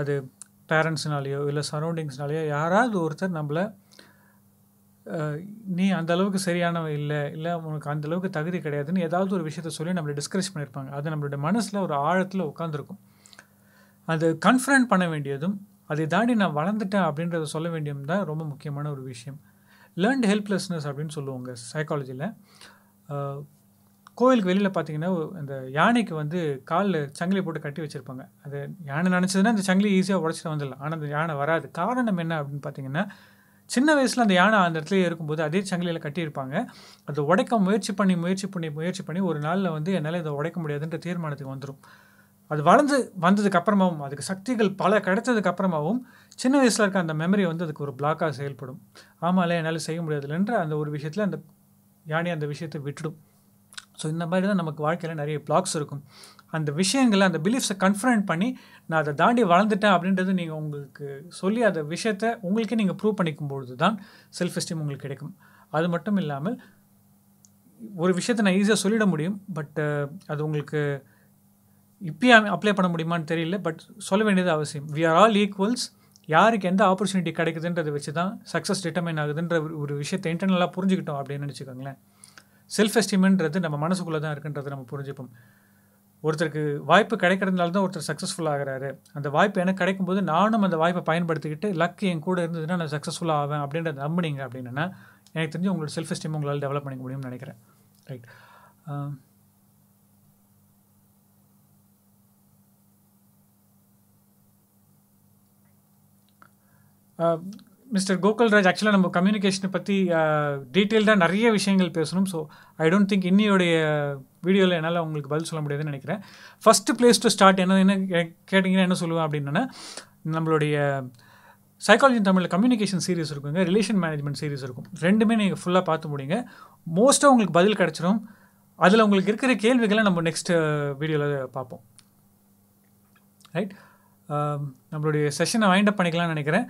அது பேரண்ட்ஸ்னாலேயோ இல்லை சரௌண்டிங்ஸ்னாலேயோ யாராவது ஒருத்தர் நம்மளை நீ அந்தளவுக்கு அளவுக்கு இல்லை இல்லை உனக்கு அந்த அளவுக்கு தகுதி கிடையாதுன்னு ஏதாவது ஒரு விஷயத்த சொல்லி நம்மளை டிஸ்கரேஜ் பண்ணியிருப்பாங்க அது நம்மளுடைய மனசில் ஒரு ஆழத்தில் உட்காந்துருக்கும் அது கன்ஃபரண்ட் பண்ண வேண்டியதும் அதை தாண்டி நான் வளர்ந்துட்டேன் அப்படின்றத சொல்ல வேண்டியதும் தான் ரொம்ப முக்கியமான ஒரு விஷயம் லேர்ன்ட் ஹெல்ப்லெஸ்னஸ் அப்படின்னு சொல்லுவாங்க சைக்காலஜியில் கோவிலுக்கு வெளியில் பார்த்தீங்கன்னா இந்த யானைக்கு வந்து காலில் சங்கிலி போட்டு கட்டி வச்சுருப்பாங்க அது யானை நினச்சதுன்னா அந்த சங்கிலி ஈஸியாக உடச்சிட்டு வந்துடலாம் ஆனால் அந்த யானை வராது காரணம் என்ன அப்படின்னு பார்த்தீங்கன்னா சின்ன வயசில் அந்த யானை அந்த இடத்துல இருக்கும்போது அதே சங்கிலியில் கட்டியிருப்பாங்க அதை உடைக்க முயற்சி பண்ணி முயற்சி பண்ணி முயற்சி பண்ணி ஒரு நாளில் வந்து என்னால் இதை உடைக்க முடியாதுன்ற தீர்மானத்துக்கு வந்துடும் அது வளர்ந்து வந்ததுக்கு அதுக்கு சக்திகள் பல கிடைச்சதுக்கு சின்ன வயசில் இருக்க அந்த மெமரி வந்து அதுக்கு ஒரு பிளாக்காக செயல்படும் ஆமாம்ல என்னால் செய்ய முடியாதுலன்ற அந்த ஒரு விஷயத்தில் அந்த யானை அந்த விஷயத்தை விட்டுடும் ஸோ இந்த மாதிரி தான் நமக்கு வாழ்க்கையில் நிறைய பிளாக்ஸ் இருக்கும் அந்த விஷயங்களை அந்த பிலீஃப்ஸை கன்ஃபரண்ட் பண்ணி நான் அதை தாண்டி வளர்ந்துட்டேன் அப்படின்றது நீங்கள் உங்களுக்கு சொல்லி அந்த விஷயத்த உங்களுக்கே நீங்கள் ப்ரூவ் பண்ணிக்கும் பொழுது தான் செல்ஃப் எஸ்டீம் உங்களுக்கு கிடைக்கும் அது மட்டும் இல்லாமல் ஒரு விஷயத்தை நான் ஈஸியாக சொல்லிட முடியும் பட் அது உங்களுக்கு இப்பயே அப்ளை பண்ண முடியுமான்னு தெரியல பட் சொல்ல வேண்டியது அவசியம் வி ஆர் ஆல் ஈக்குவல்ஸ் யாருக்கு எந்த ஆப்பர்ச்சுனிட்டி கிடைக்குதுன்றதை வச்சு தான் சக்ஸஸ் டிட்டர்மைன் ஆகுதுன்ற ஒரு விஷயத்தை இன்டர்னலாக புரிஞ்சுக்கிட்டோம் அப்படின்னு நினச்சிக்கோங்களேன் செல்ஃப் எஸ்டிம்ன்றது நம்ம மனசுக்குள்ளே தான் இருக்குன்றது நம்ம புரிஞ்சுப்போம் ஒருத்தருக்கு வாய்ப்பு கிடைக்கிறதுனால தான் ஒருத்தர் சக்ஸஸ்ஃபுல் ஆகிறாரு அந்த வாய்ப்பு எனக்கு கிடைக்கும்போது நானும் அந்த வாய்ப்பை பயன்படுத்திக்கிட்டு லக் என் கூட இருந்ததுன்னா நான் சக்ஸஸ்ஃபுல்லாக ஆவேன் அப்படின்றத நம்பினீங்க அப்படின்னா எனக்கு தெரிஞ்சு உங்களோட செல்ஃப் எஸ்டீம் உங்களால் டெவலப் பண்ணிக்க முடியும்னு நினைக்கிறேன் ரைட் மிஸ்டர் கோகுல்ராஜ் ஆக்சுவலாக நம்ம கம்யூனிகேஷனை பற்றி டீட்டெயில்டாக நிறைய விஷயங்கள் பேசணும் ஸோ ஐ டோன்ட் திங்க் இன்னியோடைய வீடியோவில் என்னால் உங்களுக்கு பதில் சொல்ல முடியாதுன்னு நினைக்கிறேன் ஃபஸ்ட்டு பிளேஸ் டு ஸ்டார்ட் என்ன என்ன கேட்டிங்கன்னா என்ன சொல்லுவேன் அப்படின்னா நம்மளுடைய சைக்காலஜி தமிழில் கம்யூனிகேஷன் சீரீஸ் இருக்குங்க ரிலேஷன் மேனேஜ்மெண்ட் சீரீஸ் இருக்கும் ரெண்டுமே நீங்கள் ஃபுல்லாக பார்த்து முடியுங்க மோஸ்ட்டாக உங்களுக்கு பதில் கிடச்சிரும் அதில் உங்களுக்கு இருக்கிற கேள்விகளை நம்ம நெக்ஸ்ட்டு வீடியோவில் பார்ப்போம் ரைட் நம்மளுடைய செஷனை வைண்ட் அப் பண்ணிக்கலாம்னு நினைக்கிறேன்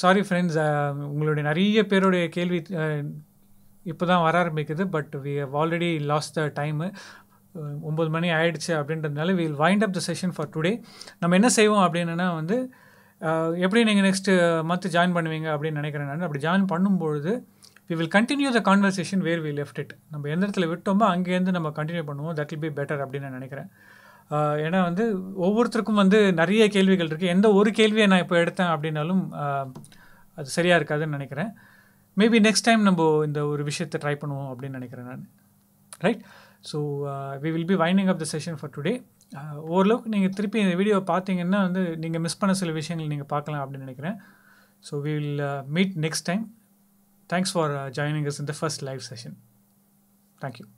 சாரி ஃப்ரெண்ட்ஸ் uh, உங்களுடைய நிறைய பேருடைய கேள்வி uh, இப்போ தான் வர ஆரம்பிக்குது but we have already lost the time ஒம்பது மணி ஆகிடுச்சு அப்படின்றதுனால will wind up the session for today நம்ம என்ன செய்வோம் அப்படின்னா வந்து uh, எப்படி நீங்கள் நெக்ஸ்ட்டு மந்த் ஜாயின் பண்ணுவீங்க அப்படின்னு நினைக்கிறேன் நான் அப்படி ஜாயின் பண்ணும்பொழுது we will continue the conversation where we left it நம்ம எந்த இடத்துல விட்டோமோ அங்கேருந்து நம்ம கண்டினியூ பண்ணுவோம் தட் வில் பி பெட்டர் அப்படின்னு நான் நினைக்கிறேன் ஏன்னா வந்து ஒவ்வொருத்தருக்கும் வந்து நிறைய கேள்விகள் இருக்குது எந்த ஒரு கேள்வியை நான் இப்போ எடுத்தேன் அப்படின்னாலும் அது சரியாக இருக்காதுன்னு நினைக்கிறேன் மேபி நெக்ஸ்ட் டைம் நம்ம இந்த ஒரு விஷயத்தை ட்ரை பண்ணுவோம் அப்படின்னு நினைக்கிறேன் நான் right so we will be winding up the session for today ஓரளவுக்கு நீங்கள் திருப்பி இந்த வீடியோ பார்த்தீங்கன்னா வந்து நீங்கள் மிஸ் பண்ண சில விஷயங்கள் நீங்கள் பார்க்கலாம் அப்படின்னு நினைக்கிறேன் so we will meet next time thanks for joining is in the first live session thank you